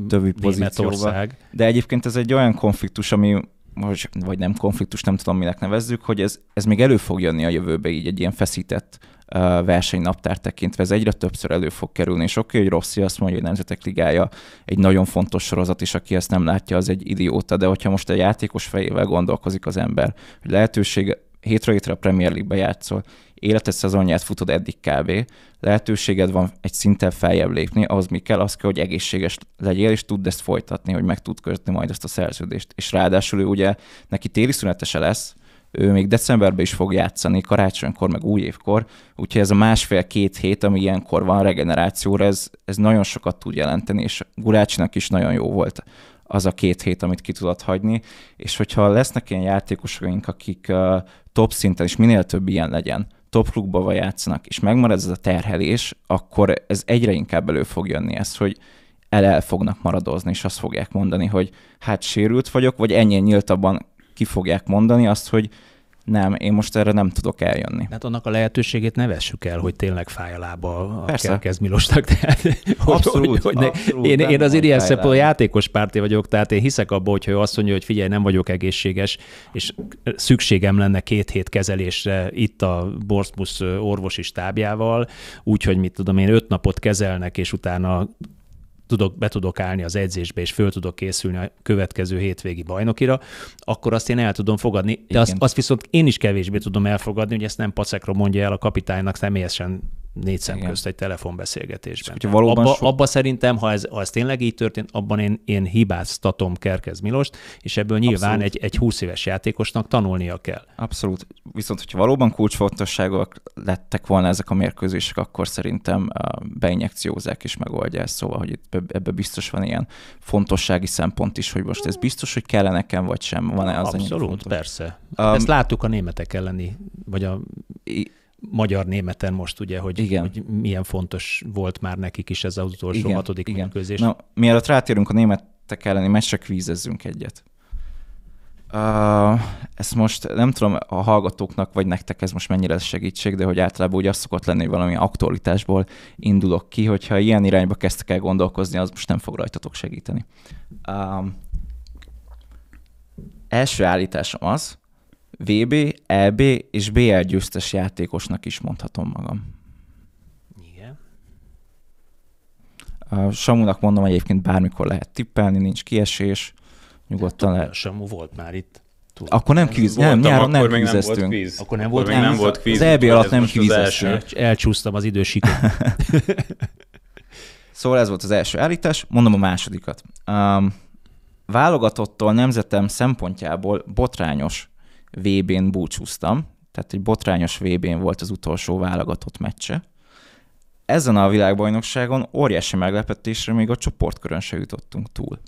többi pozícióban. De egyébként ez egy olyan konfliktus, ami vagy, vagy nem konfliktus, nem tudom minek nevezzük, hogy ez, ez még elő fog jönni a jövőbe így egy ilyen feszített verseny versenynaptár tekintve. Ez egyre többször elő fog kerülni, és oké, okay, hogy Rossi azt mondja, hogy Nemzetek Ligája egy nagyon fontos sorozat, és aki ezt nem látja, az egy idióta, de hogyha most a játékos fejével gondolkozik az ember, hogy lehetőség hétről hétre a Premier League-be játszol, életed szezonját futod eddig kb. Lehetőséged van egy szinten feljebb lépni, ahhoz mi kell, az kell, hogy egészséges legyél, és tudd ezt folytatni, hogy meg tud kötni majd ezt a szerződést. És ráadásul ő ugye, neki téli szünetese lesz, ő még decemberben is fog játszani, karácsonykor, meg új évkor, úgyhogy ez a másfél-két hét, ami ilyenkor van regenerációra, ez, ez nagyon sokat tud jelenteni, és Gurácsinak is nagyon jó volt az a két hét, amit ki tudott hagyni, és hogyha lesznek ilyen játékosaink, akik uh, top szinten, és minél több ilyen legyen, top klubba játszanak, és megmarad ez a terhelés, akkor ez egyre inkább elő fog jönni ez, hogy el, el fognak maradozni, és azt fogják mondani, hogy hát sérült vagyok, vagy ennyi nyíltabban ki fogják mondani azt, hogy nem, én most erre nem tudok eljönni. Hát annak a lehetőségét ne vessük el, hogy tényleg fáj a lába a Kerkez Milosnak. (laughs) Tehát, abszolút, hogy, hogy ne, abszolút, én, én azért ilyen szempontból játékos párti vagyok, tehát én hiszek abba, hogy ő azt mondja, hogy figyelj, nem vagyok egészséges, és szükségem lenne két hét kezelésre itt a Borsmus orvosi stábjával, úgyhogy mit tudom én, öt napot kezelnek, és utána tudok, be tudok állni az edzésbe, és föl tudok készülni a következő hétvégi bajnokira, akkor azt én el tudom fogadni. De azt, azt viszont én is kevésbé tudom elfogadni, hogy ezt nem pacekra mondja el a kapitánynak személyesen négy szem Igen. közt egy telefonbeszélgetésben. valóban abba, so... abba szerintem, ha ez, ha ez tényleg így történt, abban én, én hibáztatom Kerkez Milost, és ebből nyilván Abszolút. egy, egy 20 éves játékosnak tanulnia kell. Abszolút. Viszont, hogyha valóban kulcsfontosságok lettek volna ezek a mérkőzések, akkor szerintem beinjekciózák és megoldja ezt, szóval, hogy ebbe biztos van ilyen fontossági szempont is, hogy most ez biztos, hogy kellene nekem, vagy sem. Van-e az Abszolút, persze. Um, Ezt láttuk a németek elleni, vagy a... I- magyar-németen most ugye, hogy, igen. hogy milyen fontos volt már nekik is ez az utolsó igen, hatodik igen. mérkőzés. Na, mielőtt rátérünk a németek elleni meccsre, kvízezzünk egyet. Uh, ezt most nem tudom a hallgatóknak, vagy nektek ez most mennyire lesz segítség, de hogy általában úgy az szokott lenni, hogy valami aktualitásból indulok ki, hogyha ilyen irányba kezdtek el gondolkozni, az most nem fog rajtatok segíteni. Uh, első állításom az, VB, EB és BL győztes játékosnak is mondhatom magam. Igen. A Samunak mondom, hogy egyébként bármikor lehet tippelni, nincs kiesés, nyugodtan lehet. Samu volt már itt. Tudom. Akkor nem kvíz, nem, nyáron nem kvízeztünk. Akkor nem volt, nem, nem volt kvíz. Az EB alatt nem kvízeztünk. Elcsúsztam az idősik. (laughs) szóval ez volt az első állítás, mondom a másodikat. Um, válogatottól nemzetem szempontjából botrányos, VB-n búcsúztam, tehát egy botrányos VB-n volt az utolsó válogatott meccse. Ezen a világbajnokságon óriási meglepetésre még a csoportkörön se jutottunk túl.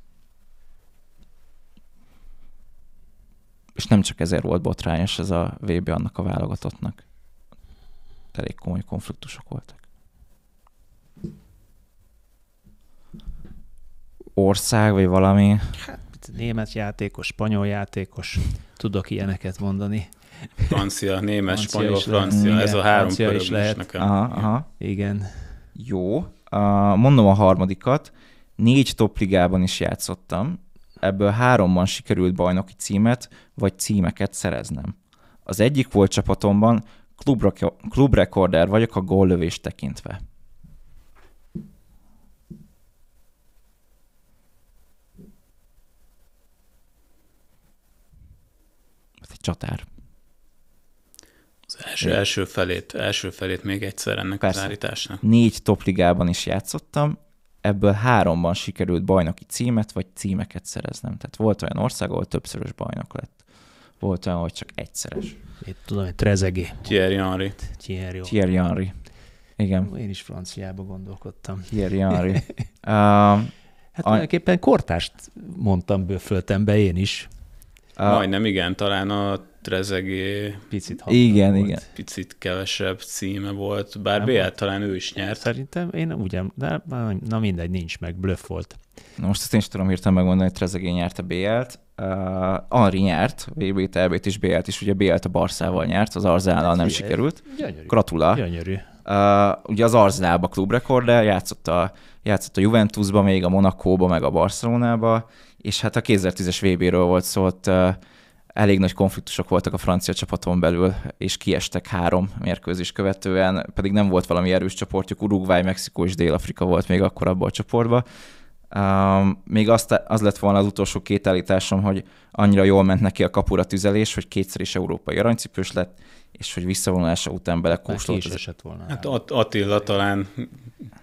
És nem csak ezért volt botrányos ez a VB annak a válogatottnak. Elég komoly konfliktusok voltak. Ország, vagy valami? Hát, német játékos, spanyol játékos tudok ilyeneket mondani. Francia, némes, francia spanyol, francia, igen, ez a három francia is lehet. nekem. Aha, aha. Igen. Jó. Mondom a harmadikat. Négy topligában is játszottam, ebből háromban sikerült bajnoki címet vagy címeket szereznem. Az egyik volt csapatomban, klubrekorder vagyok a góllövés tekintve. csatár. Az első, első, felét, első felét még egyszer ennek Persze. az állításnak. Négy topligában is játszottam, ebből háromban sikerült bajnoki címet vagy címeket szereznem. Tehát volt olyan ország, ahol többszörös bajnok lett. Volt olyan, hogy csak egyszeres. Én tudom, hogy Trezegé. Thierry Henry. Thierry, Thierry Henry. Igen. Én is franciába gondolkodtam. Thierry Henry. uh, (laughs) hát tulajdonképpen kortást mondtam be én is. A... Majdnem, igen, talán a Trezegé picit igen, volt. igen. picit kevesebb címe volt, bár nem BL volt. talán ő is nyert. Szerintem én ugye, de na mindegy, nincs meg, bluff volt. Na most azt én is tudom hirtelen megmondani, hogy Trezegé nyerte BL-t, uh, Anri nyert, vb t t is, BL-t is, ugye BL-t a Barszával nyert, az Arzánnal hát nem sikerült. Gyönyörű. Gratula. Gyönyörű. Uh, ugye az Arzenálba de játszott a, játszott a Juventusba, még a Monakóba, meg a Barcelonába, és hát a 2010-es VB-ről volt szó, ott elég nagy konfliktusok voltak a francia csapaton belül, és kiestek három mérkőzés követően, pedig nem volt valami erős csoportjuk, Uruguay, Mexikó és Dél-Afrika volt még akkor abban a csoportban, még azt, az lett volna az utolsó két állításom, hogy annyira jól ment neki a kapura tüzelés, hogy kétszer is európai aranycipős lett, és hogy visszavonulása után belekóstolt. Hát, esett volna. Hát At- Attila talán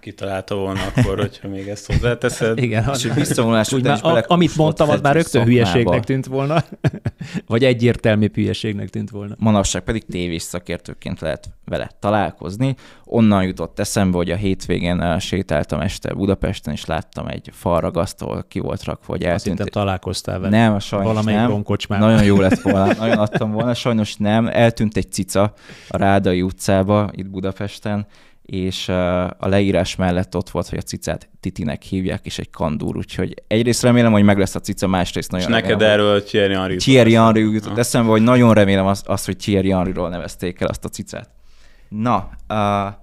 kitalálta volna akkor, hogyha még ezt hozzáteszed. (laughs) Igen, és hogy visszavonulás után is a, Amit mondtam, az már rögtön szokmába. hülyeségnek tűnt volna, (laughs) vagy egyértelmű hülyeségnek tűnt volna. Manapság pedig tévés szakértőként lehet vele találkozni. Onnan jutott eszembe, hogy a hétvégén eh, sétáltam este Budapesten, és láttam egy falragasztó ki volt rakva, hogy eltűnt. Azt találkoztál vele. Nem, sajnos Valamelyik nem. Nagyon jó lett volna, (laughs) nagyon adtam volna, sajnos nem. Eltűnt egy cica a Rádai utcába, itt Budapesten, és a leírás mellett ott volt, hogy a cicát Titinek hívják, és egy kandúr, úgyhogy egyrészt remélem, hogy meg lesz a cica, másrészt nagyon és remélem, neked erről Thierry Henry Thierry Henry jutott eszembe, hogy nagyon remélem azt, hogy Thierry Henryról nevezték el azt a cicát. Na, a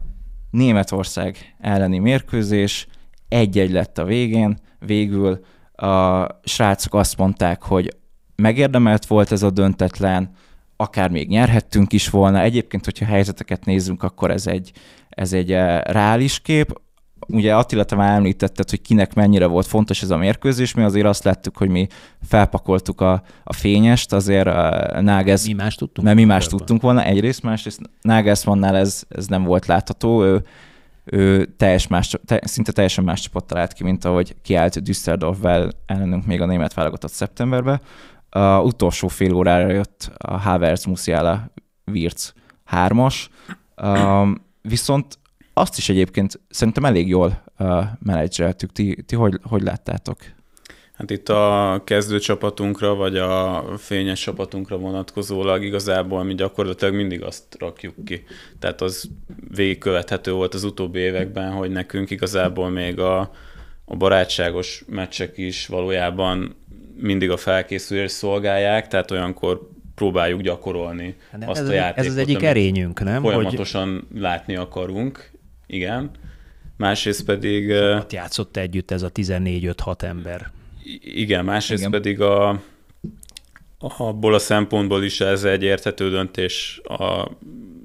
Németország elleni mérkőzés, egy-egy lett a végén, végül a srácok azt mondták, hogy megérdemelt volt ez a döntetlen, akár még nyerhettünk is volna. Egyébként, hogyha helyzeteket nézzünk, akkor ez egy, ez egy eh, reális kép. Ugye Attila, te már említetted, hogy kinek mennyire volt fontos ez a mérkőzés, mi azért azt láttuk, hogy mi felpakoltuk a, a fényest, azért eh, Nágez... Mi más tudtunk. Mert mi más tudtunk volna, egyrészt, másrészt Nágezmannál ez, ez nem volt látható, ő ő teljes más, te, szinte teljesen más csapat talált ki, mint ahogy kiállt Düsseldorfvel ellenünk még a német válogatott szeptemberbe. A utolsó fél órára jött a Havertz Musiala Wirtz hármas, um, viszont azt is egyébként szerintem elég jól uh, menedzseltük. Ti, ti hogy, hogy láttátok? Hát itt a kezdő csapatunkra, vagy a fényes csapatunkra vonatkozólag igazából mi gyakorlatilag mindig azt rakjuk ki. Tehát az végigkövethető volt az utóbbi években, hogy nekünk igazából még a, a barátságos meccsek is valójában mindig a felkészülés szolgálják, tehát olyankor próbáljuk gyakorolni hát De azt ez a játékot. Ez az egyik erényünk, nem? Folyamatosan hogy... látni akarunk, igen. Másrészt pedig... Ott játszott együtt ez a 14-5-6 ember. Igen, másrészt igen. pedig a, abból a szempontból is ez egy érthető döntés a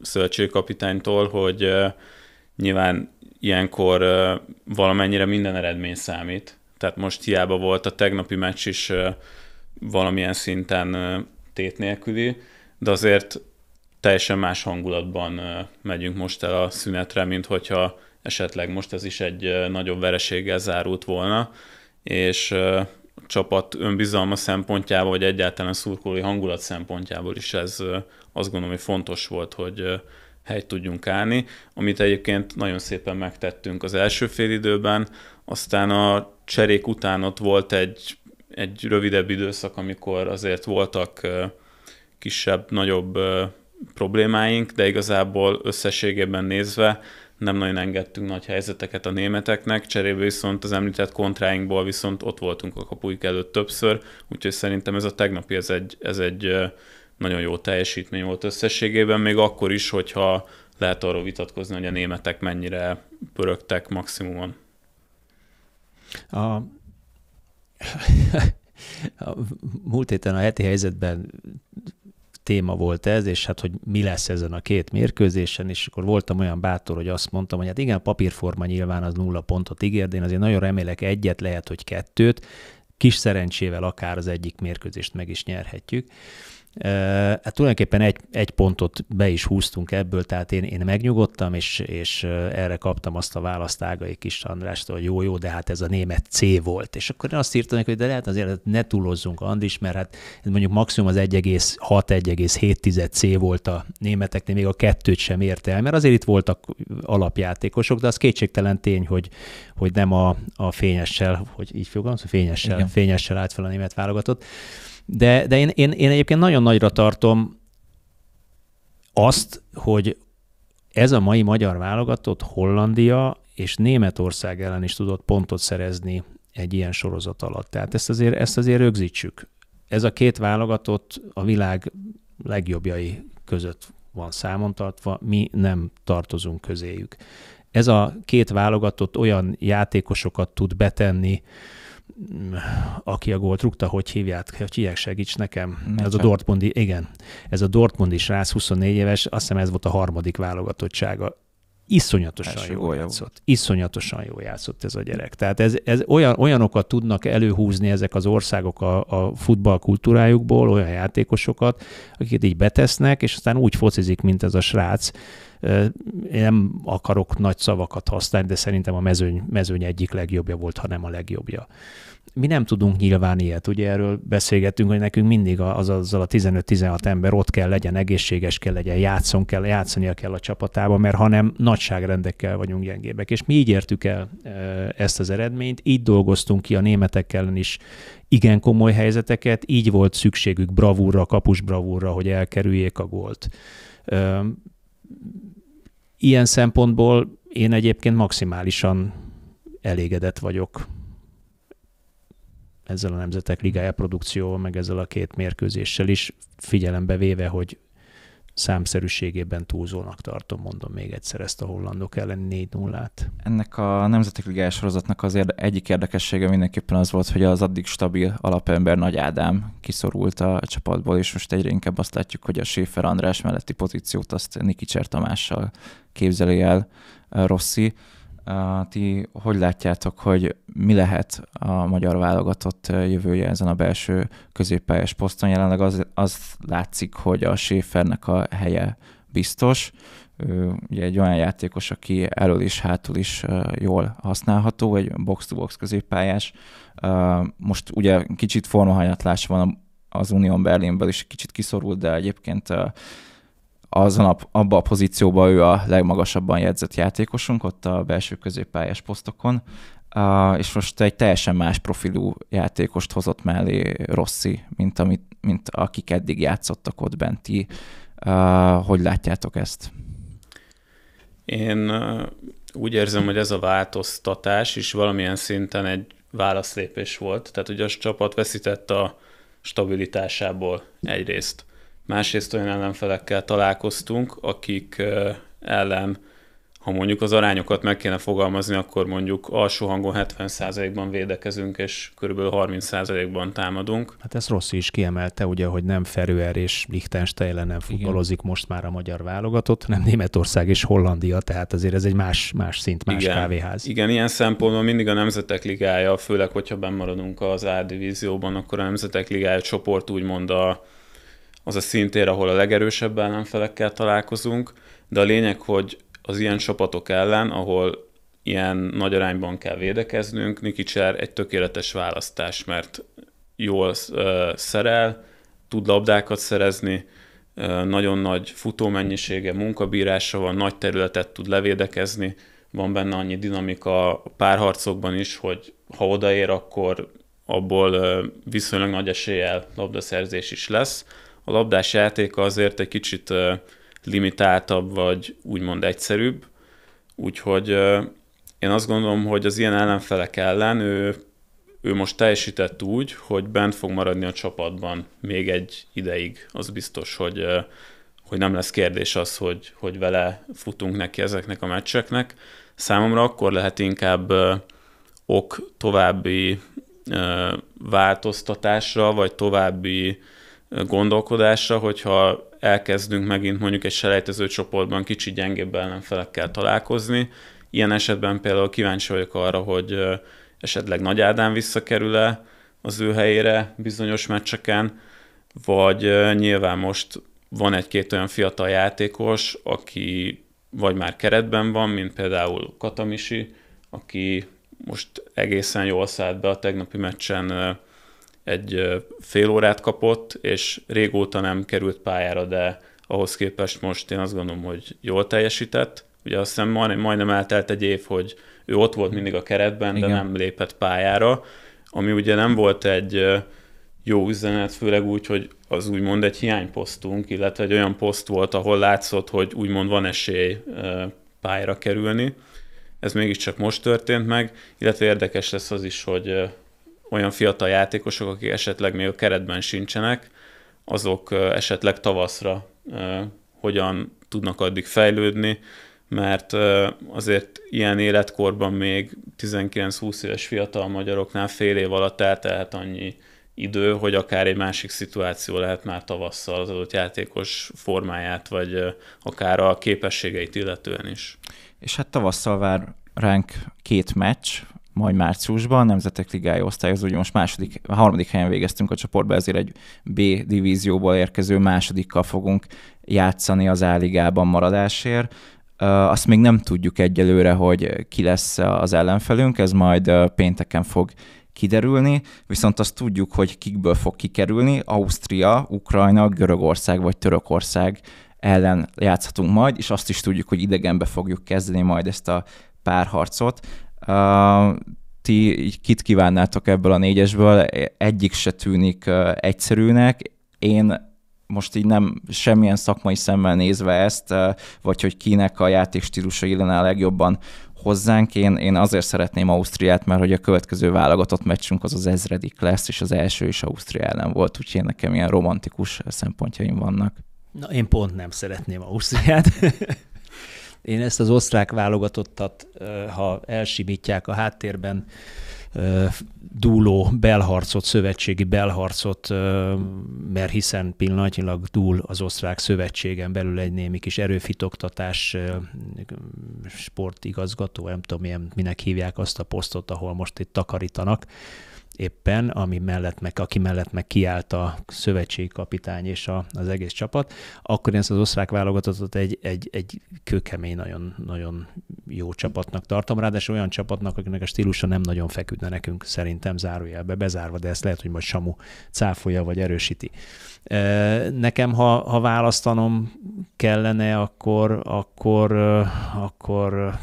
szövetségkapitánytól, hogy nyilván ilyenkor valamennyire minden eredmény számít. Tehát most hiába volt a tegnapi meccs is valamilyen szinten tét nélküli, de azért teljesen más hangulatban megyünk most el a szünetre, mint hogyha esetleg most ez is egy nagyobb vereséggel zárult volna és a csapat önbizalma szempontjából, vagy egyáltalán szurkolói hangulat szempontjából is ez azt gondolom, hogy fontos volt, hogy helyt tudjunk állni, amit egyébként nagyon szépen megtettünk az első fél időben, aztán a cserék után ott volt egy, egy rövidebb időszak, amikor azért voltak kisebb, nagyobb problémáink, de igazából összességében nézve nem nagyon engedtünk nagy helyzeteket a németeknek, cserébe viszont az említett kontráinkból viszont ott voltunk a kapuik előtt többször, úgyhogy szerintem ez a tegnapi, ez egy, ez egy nagyon jó teljesítmény volt összességében, még akkor is, hogyha lehet arról vitatkozni, hogy a németek mennyire pörögtek maximumon. A... (laughs) a múlt héten a heti helyzetben téma volt ez, és hát, hogy mi lesz ezen a két mérkőzésen, és akkor voltam olyan bátor, hogy azt mondtam, hogy hát igen, papírforma nyilván az nulla pontot ígér, de én azért nagyon remélek egyet, lehet, hogy kettőt, kis szerencsével akár az egyik mérkőzést meg is nyerhetjük. Hát tulajdonképpen egy, egy pontot be is húztunk ebből, tehát én, én megnyugodtam, és, és erre kaptam azt a választ Ágai Kis Andrástól, hogy jó, jó, de hát ez a német C volt. És akkor én azt írtam neki, hogy de lehet azért ne túlozzunk, Andris, mert hát mondjuk maximum az 1,6-1,7 C volt a németeknél, még a kettőt sem érte el, mert azért itt voltak alapjátékosok, de az kétségtelen tény, hogy, hogy nem a, a fényessel, hogy így fogalmazom, fényessel, Igen. fényessel állt fel a német válogatott. De, de én, én, én egyébként nagyon nagyra tartom azt, hogy ez a mai magyar válogatott Hollandia és Németország ellen is tudott pontot szerezni egy ilyen sorozat alatt. Tehát ezt azért, ezt azért rögzítsük. Ez a két válogatott a világ legjobbjai között van számon tartva, mi nem tartozunk közéjük. Ez a két válogatott olyan játékosokat tud betenni, aki a gólt rúgta, hogy hívják, hogy hívják, segíts nekem. Mecsen. Ez a Dortmundi, igen, ez a Dortmundi srác, 24 éves, azt hiszem ez volt a harmadik válogatottsága. Iszonyatosan jó játszott. jó Iszonyatosan jó játszott ez a gyerek. Tehát ez, ez olyan, olyanokat tudnak előhúzni ezek az országok a, a futball kultúrájukból, olyan játékosokat, akiket így betesznek, és aztán úgy focizik, mint ez a srác. Én nem akarok nagy szavakat használni, de szerintem a mezőny, mezőny egyik legjobbja volt, ha nem a legjobbja. Mi nem tudunk nyilván ilyet, ugye erről beszélgettünk, hogy nekünk mindig az, azzal a 15-16 ember ott kell legyen, egészséges kell legyen, játszon kell, játszania kell a csapatába, mert hanem nagyságrendekkel vagyunk gyengébek. És mi így értük el ezt az eredményt, így dolgoztunk ki a németek ellen is igen komoly helyzeteket, így volt szükségük bravúrra, kapus bravúrra, hogy elkerüljék a gólt Ilyen szempontból én egyébként maximálisan elégedett vagyok ezzel a Nemzetek Ligája produkcióval, meg ezzel a két mérkőzéssel is, figyelembe véve, hogy számszerűségében túlzónak tartom, mondom még egyszer ezt a hollandok ellen 4 0 -t. Ennek a Nemzetek Ligás sorozatnak az érde- egyik érdekessége mindenképpen az volt, hogy az addig stabil alapember Nagy Ádám kiszorult a csapatból, és most egyre inkább azt látjuk, hogy a Séfer András melletti pozíciót azt Niki Csertamással képzeli el eh, Rossi ti hogy látjátok, hogy mi lehet a magyar válogatott jövője ezen a belső középpályás poszton? Jelenleg az, az látszik, hogy a Séfernek a helye biztos. Ő ugye egy olyan játékos, aki elől is, hátul is jól használható, egy box-to-box középpályás. Most ugye kicsit formahanyatlás van az Unión Berlinből is kicsit kiszorult, de egyébként az a nap, abba a pozícióban ő a legmagasabban jegyzett játékosunk, ott a belső középpályás posztokon, uh, és most egy teljesen más profilú játékost hozott mellé Rossi, mint, amit, mint akik eddig játszottak ott benti. Uh, hogy látjátok ezt? Én úgy érzem, hogy ez a változtatás is valamilyen szinten egy válaszlépés volt. Tehát ugye a csapat veszített a stabilitásából egyrészt másrészt olyan ellenfelekkel találkoztunk, akik ellen, ha mondjuk az arányokat meg kéne fogalmazni, akkor mondjuk alsó hangon 70%-ban védekezünk, és kb. 30%-ban támadunk. Hát ezt Rossi is kiemelte, ugye, hogy nem Ferőer és Liechtenstein nem futbolozik Igen. most már a magyar válogatott, hanem Németország és Hollandia, tehát azért ez egy más, más szint, más Igen. kávéház. Igen, ilyen szempontból mindig a Nemzetek Ligája, főleg hogyha bemaradunk az A divízióban, akkor a Nemzetek Ligája csoport úgymond a az a szintér, ahol a legerősebb ellenfelekkel találkozunk, de a lényeg, hogy az ilyen csapatok ellen, ahol ilyen nagy arányban kell védekeznünk, Nikicser egy tökéletes választás, mert jól szerel, tud labdákat szerezni, nagyon nagy futómennyisége, munkabírása van, nagy területet tud levédekezni, van benne annyi dinamika a párharcokban is, hogy ha odaér, akkor abból viszonylag nagy eséllyel labdaszerzés is lesz a labdás játéka azért egy kicsit limitáltabb, vagy úgymond egyszerűbb, úgyhogy én azt gondolom, hogy az ilyen ellenfelek ellen ő, ő most teljesített úgy, hogy bent fog maradni a csapatban még egy ideig. Az biztos, hogy, hogy nem lesz kérdés az, hogy, hogy vele futunk neki ezeknek a meccseknek. Számomra akkor lehet inkább ok további változtatásra, vagy további gondolkodásra, hogyha elkezdünk megint mondjuk egy selejtező csoportban kicsi gyengébb ellenfelekkel találkozni. Ilyen esetben például kíváncsi vagyok arra, hogy esetleg Nagy Ádám visszakerül-e az ő helyére bizonyos meccseken, vagy nyilván most van egy-két olyan fiatal játékos, aki vagy már keretben van, mint például Katamisi, aki most egészen jól szállt be a tegnapi meccsen egy fél órát kapott, és régóta nem került pályára, de ahhoz képest most én azt gondolom, hogy jól teljesített. Ugye azt hiszem majdnem eltelt egy év, hogy ő ott volt mindig a keretben, Igen. de nem lépett pályára, ami ugye nem volt egy jó üzenet, főleg úgy, hogy az úgymond egy hiányposztunk, illetve egy olyan poszt volt, ahol látszott, hogy úgymond van esély pályára kerülni. Ez mégiscsak most történt meg, illetve érdekes lesz az is, hogy olyan fiatal játékosok, akik esetleg még a keretben sincsenek, azok esetleg tavaszra hogyan tudnak addig fejlődni, mert azért ilyen életkorban még 19-20 éves fiatal magyaroknál fél év alatt eltelhet annyi idő, hogy akár egy másik szituáció lehet már tavasszal az adott játékos formáját, vagy akár a képességeit illetően is. És hát tavasszal vár ránk két meccs, majd márciusban, Nemzetek Ligája osztályozó, ugye most második, harmadik helyen végeztünk a csoportban, ezért egy B divízióból érkező másodikkal fogunk játszani az A-ligában maradásért. Azt még nem tudjuk egyelőre, hogy ki lesz az ellenfelünk, ez majd pénteken fog kiderülni, viszont azt tudjuk, hogy kikből fog kikerülni, Ausztria, Ukrajna, Görögország vagy Törökország ellen játszhatunk majd, és azt is tudjuk, hogy idegenbe fogjuk kezdeni majd ezt a párharcot. Uh, ti így kit kívánnátok ebből a négyesből? Egyik se tűnik uh, egyszerűnek. Én most így nem semmilyen szakmai szemmel nézve ezt, vagy hogy kinek a játékstílusa illene a legjobban hozzánk. Én, én azért szeretném Ausztriát, mert hogy a következő válogatott meccsünk az az ezredik lesz, és az első is Ausztria ellen volt, úgyhogy nekem ilyen romantikus szempontjaim vannak. Na, én pont nem szeretném Ausztriát. (laughs) Én ezt az osztrák válogatottat, ha elsimítják a háttérben, dúló belharcot, szövetségi belharcot, mert hiszen pillanatnyilag dúl az osztrák szövetségen belül egy némi kis erőfitoktatás, sportigazgató, nem tudom, minek hívják azt a posztot, ahol most itt takarítanak éppen, ami mellett meg, aki mellett meg kiállt a kapitány és a, az egész csapat, akkor én ezt az osztrák válogatottat egy, egy, egy kőkemény, nagyon, nagyon jó csapatnak tartom, ráadásul olyan csapatnak, akinek a stílusa nem nagyon feküdne nekünk, szerintem zárójelbe bezárva, de ezt lehet, hogy majd Samu cáfolja vagy erősíti. Nekem, ha, ha választanom kellene, akkor, akkor, akkor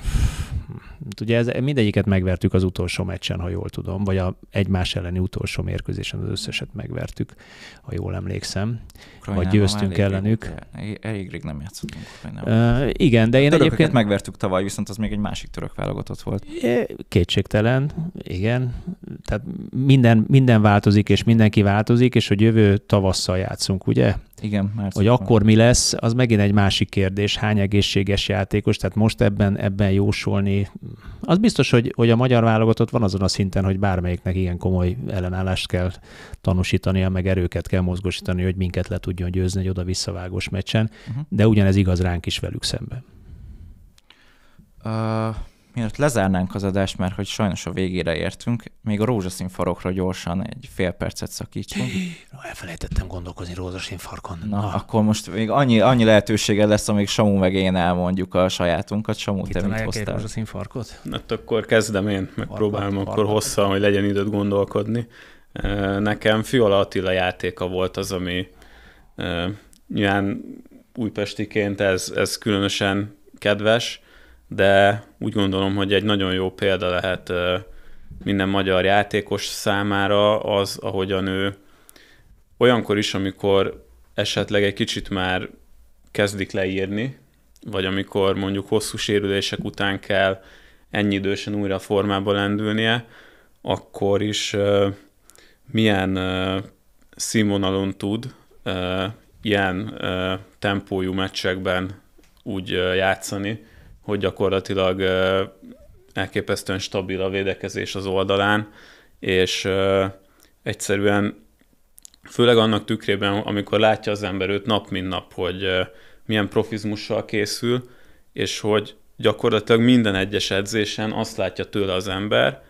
Ugye ez, mindegyiket megvertük az utolsó meccsen, ha jól tudom, vagy a egymás elleni utolsó mérkőzésen az összeset megvertük, ha jól emlékszem. Ukrajnán vagy győztünk ellenük. Elég rég nem játszottunk. Uh, igen, de én egyébként... megvertük tavaly, viszont az még egy másik török válogatott volt. Kétségtelen, igen. Tehát minden, minden változik, és mindenki változik, és hogy jövő tavasszal játszunk, ugye? Igen, március Hogy akkor mi lesz, az megint egy másik kérdés, hány egészséges játékos, tehát most ebben, ebben jósolni. Az biztos, hogy, hogy a magyar válogatott van azon a szinten, hogy bármelyiknek ilyen komoly ellenállást kell tanúsítania, meg erőket kell mozgosítani, hogy minket le tudjon győzni egy oda-visszavágós meccsen, uh-huh. de ugyanez igaz ránk is velük szemben. Uh miért lezárnánk az adást, mert hogy sajnos a végére értünk, még a rózsaszín farokra gyorsan egy fél percet szakítsunk. No, elfelejtettem gondolkozni rózsaszín farkon. Na, ah. akkor most még annyi, annyi lehetősége lesz, amíg Samu meg én elmondjuk a sajátunkat. Samu, Itt te mit hoztál? rózsaszín farkot? Na, hát akkor kezdem én, megpróbálom farkot, akkor farkot. hosszan, hogy legyen időt gondolkodni. Nekem Fiola Attila játéka volt az, ami nyilván újpestiként ez, ez különösen kedves, de úgy gondolom, hogy egy nagyon jó példa lehet minden magyar játékos számára az, ahogyan ő olyankor is, amikor esetleg egy kicsit már kezdik leírni, vagy amikor mondjuk hosszú sérülések után kell ennyi idősen újra formába lendülnie, akkor is uh, milyen uh, színvonalon tud uh, ilyen tempójú meccsekben úgy játszani, hogy gyakorlatilag elképesztően stabil a védekezés az oldalán, és egyszerűen főleg annak tükrében, amikor látja az ember őt nap mint nap, hogy milyen profizmussal készül, és hogy gyakorlatilag minden egyes edzésen azt látja tőle az ember,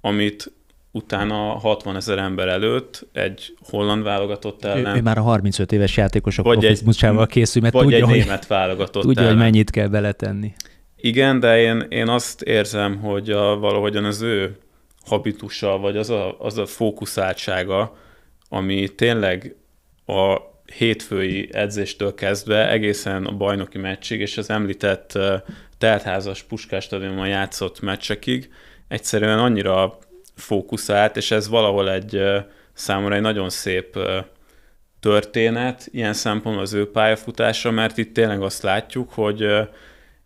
amit utána 60 ezer ember előtt egy holland válogatott ellen. Ő, ő már a 35 éves játékosok profizmusával készül, mert vagy tudja, egy hogy, német válogatott tudja, ellen. hogy mennyit kell beletenni. Igen, de én, én azt érzem, hogy a, valahogyan az ő habitusa, vagy az a, az a fókuszáltsága, ami tényleg a hétfői edzéstől kezdve egészen a bajnoki meccsig, és az említett teltházas puskás stadionban játszott meccsekig, egyszerűen annyira fókuszált, és ez valahol egy számomra egy nagyon szép történet, ilyen szempontból az ő pályafutása, mert itt tényleg azt látjuk, hogy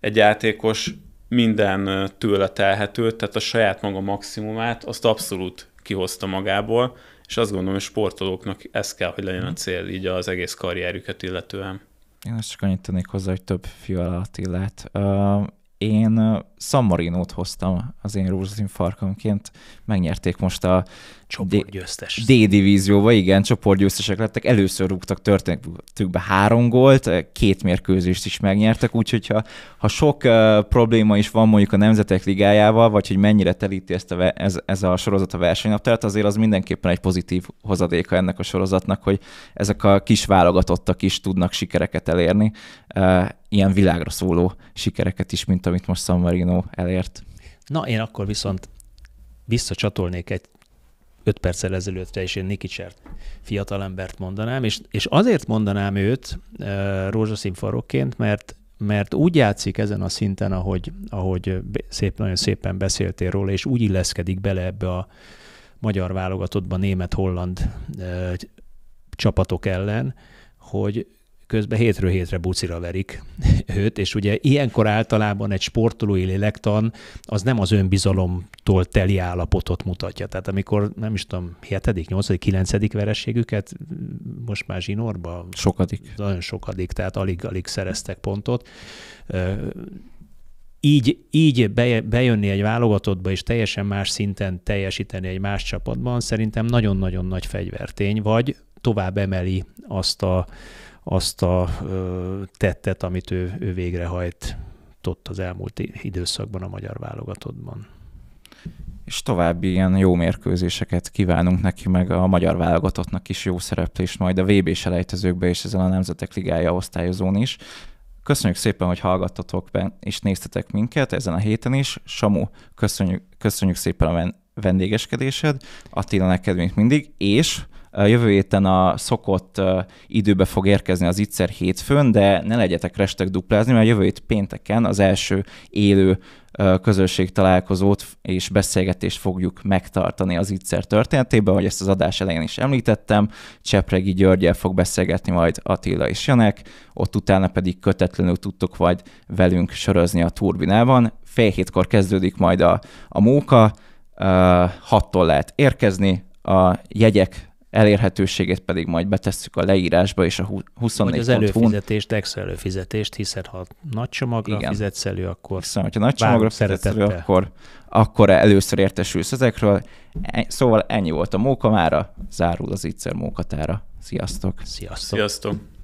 egy játékos minden tőle telhető, tehát a saját maga maximumát, azt abszolút kihozta magából, és azt gondolom, hogy sportolóknak ez kell, hogy legyen a mhm. cél így az egész karrierüket illetően. Én azt csak annyit tennék hozzá, hogy több fiú alatt illet én szamarinót hoztam az én rózsaszín farkamként. Megnyerték most a csoportgyőztes. D-divízióba, igen, csoportgyőztesek lettek. Először rúgtak történetükbe három gólt, két mérkőzést is megnyertek, úgyhogy ha, ha sok uh, probléma is van mondjuk a Nemzetek Ligájával, vagy hogy mennyire telíti ezt a, ez, ez a sorozat a versenynaptárat, azért az mindenképpen egy pozitív hozadéka ennek a sorozatnak, hogy ezek a kis válogatottak is tudnak sikereket elérni. Uh, ilyen világra szóló sikereket is, mint amit most San Marino elért. Na, én akkor viszont visszacsatolnék egy 5 perccel ezelőttre, és én fiatal fiatalembert mondanám, és, és azért mondanám őt rózsaszín farokként, mert mert úgy játszik ezen a szinten, ahogy, ahogy szép, nagyon szépen beszéltél róla, és úgy illeszkedik bele ebbe a magyar válogatottba német-holland csapatok ellen, hogy közben hétről hétre bucira verik (laughs) őt, és ugye ilyenkor általában egy sportolói lélektan az nem az önbizalomtól teli állapotot mutatja. Tehát amikor, nem is tudom, 7., 8., 9. vereségüket most már zsinórba? Sokadik. Nagyon sokadik, tehát alig-alig szereztek pontot így, így bejönni egy válogatottba és teljesen más szinten teljesíteni egy más csapatban szerintem nagyon-nagyon nagy fegyvertény, vagy tovább emeli azt a azt a tettet, amit ő, ő végrehajtott az elmúlt időszakban a magyar válogatottban. És további ilyen jó mérkőzéseket kívánunk neki, meg a magyar válogatottnak is jó szereplést majd a vb selejtezőkbe és ezen a Nemzetek Ligája osztályozón is. Köszönjük szépen, hogy hallgattatok be és néztetek minket ezen a héten is. Samu, köszönjük, köszönjük szépen a vendégeskedésed, Attila neked, mint mindig, és Jövő héten a szokott időbe fog érkezni az ittszer hétfőn, de ne legyetek restek duplázni, mert jövő hét pénteken az első élő közösség találkozót és beszélgetést fogjuk megtartani az ittszer történetében, ahogy ezt az adás elején is említettem. Csepregi Györgyel fog beszélgetni majd Attila és Janek, ott utána pedig kötetlenül tudtok majd velünk sörözni a turbinában. Fél hétkor kezdődik majd a, a móka, hattól lehet érkezni, a jegyek elérhetőségét pedig majd betesszük a leírásba, és a 24 Vagy az előfizetést, extra előfizetést, hiszen ha nagy csomagra Igen. fizetsz elő, akkor Viszont, hogyha nagy csomagra fizetsz elő, akkor, akkor először értesülsz ezekről. E- szóval ennyi volt a mókamára, zárul az ígyszer mókatára. Sziasztok! Sziasztok! Sziasztok.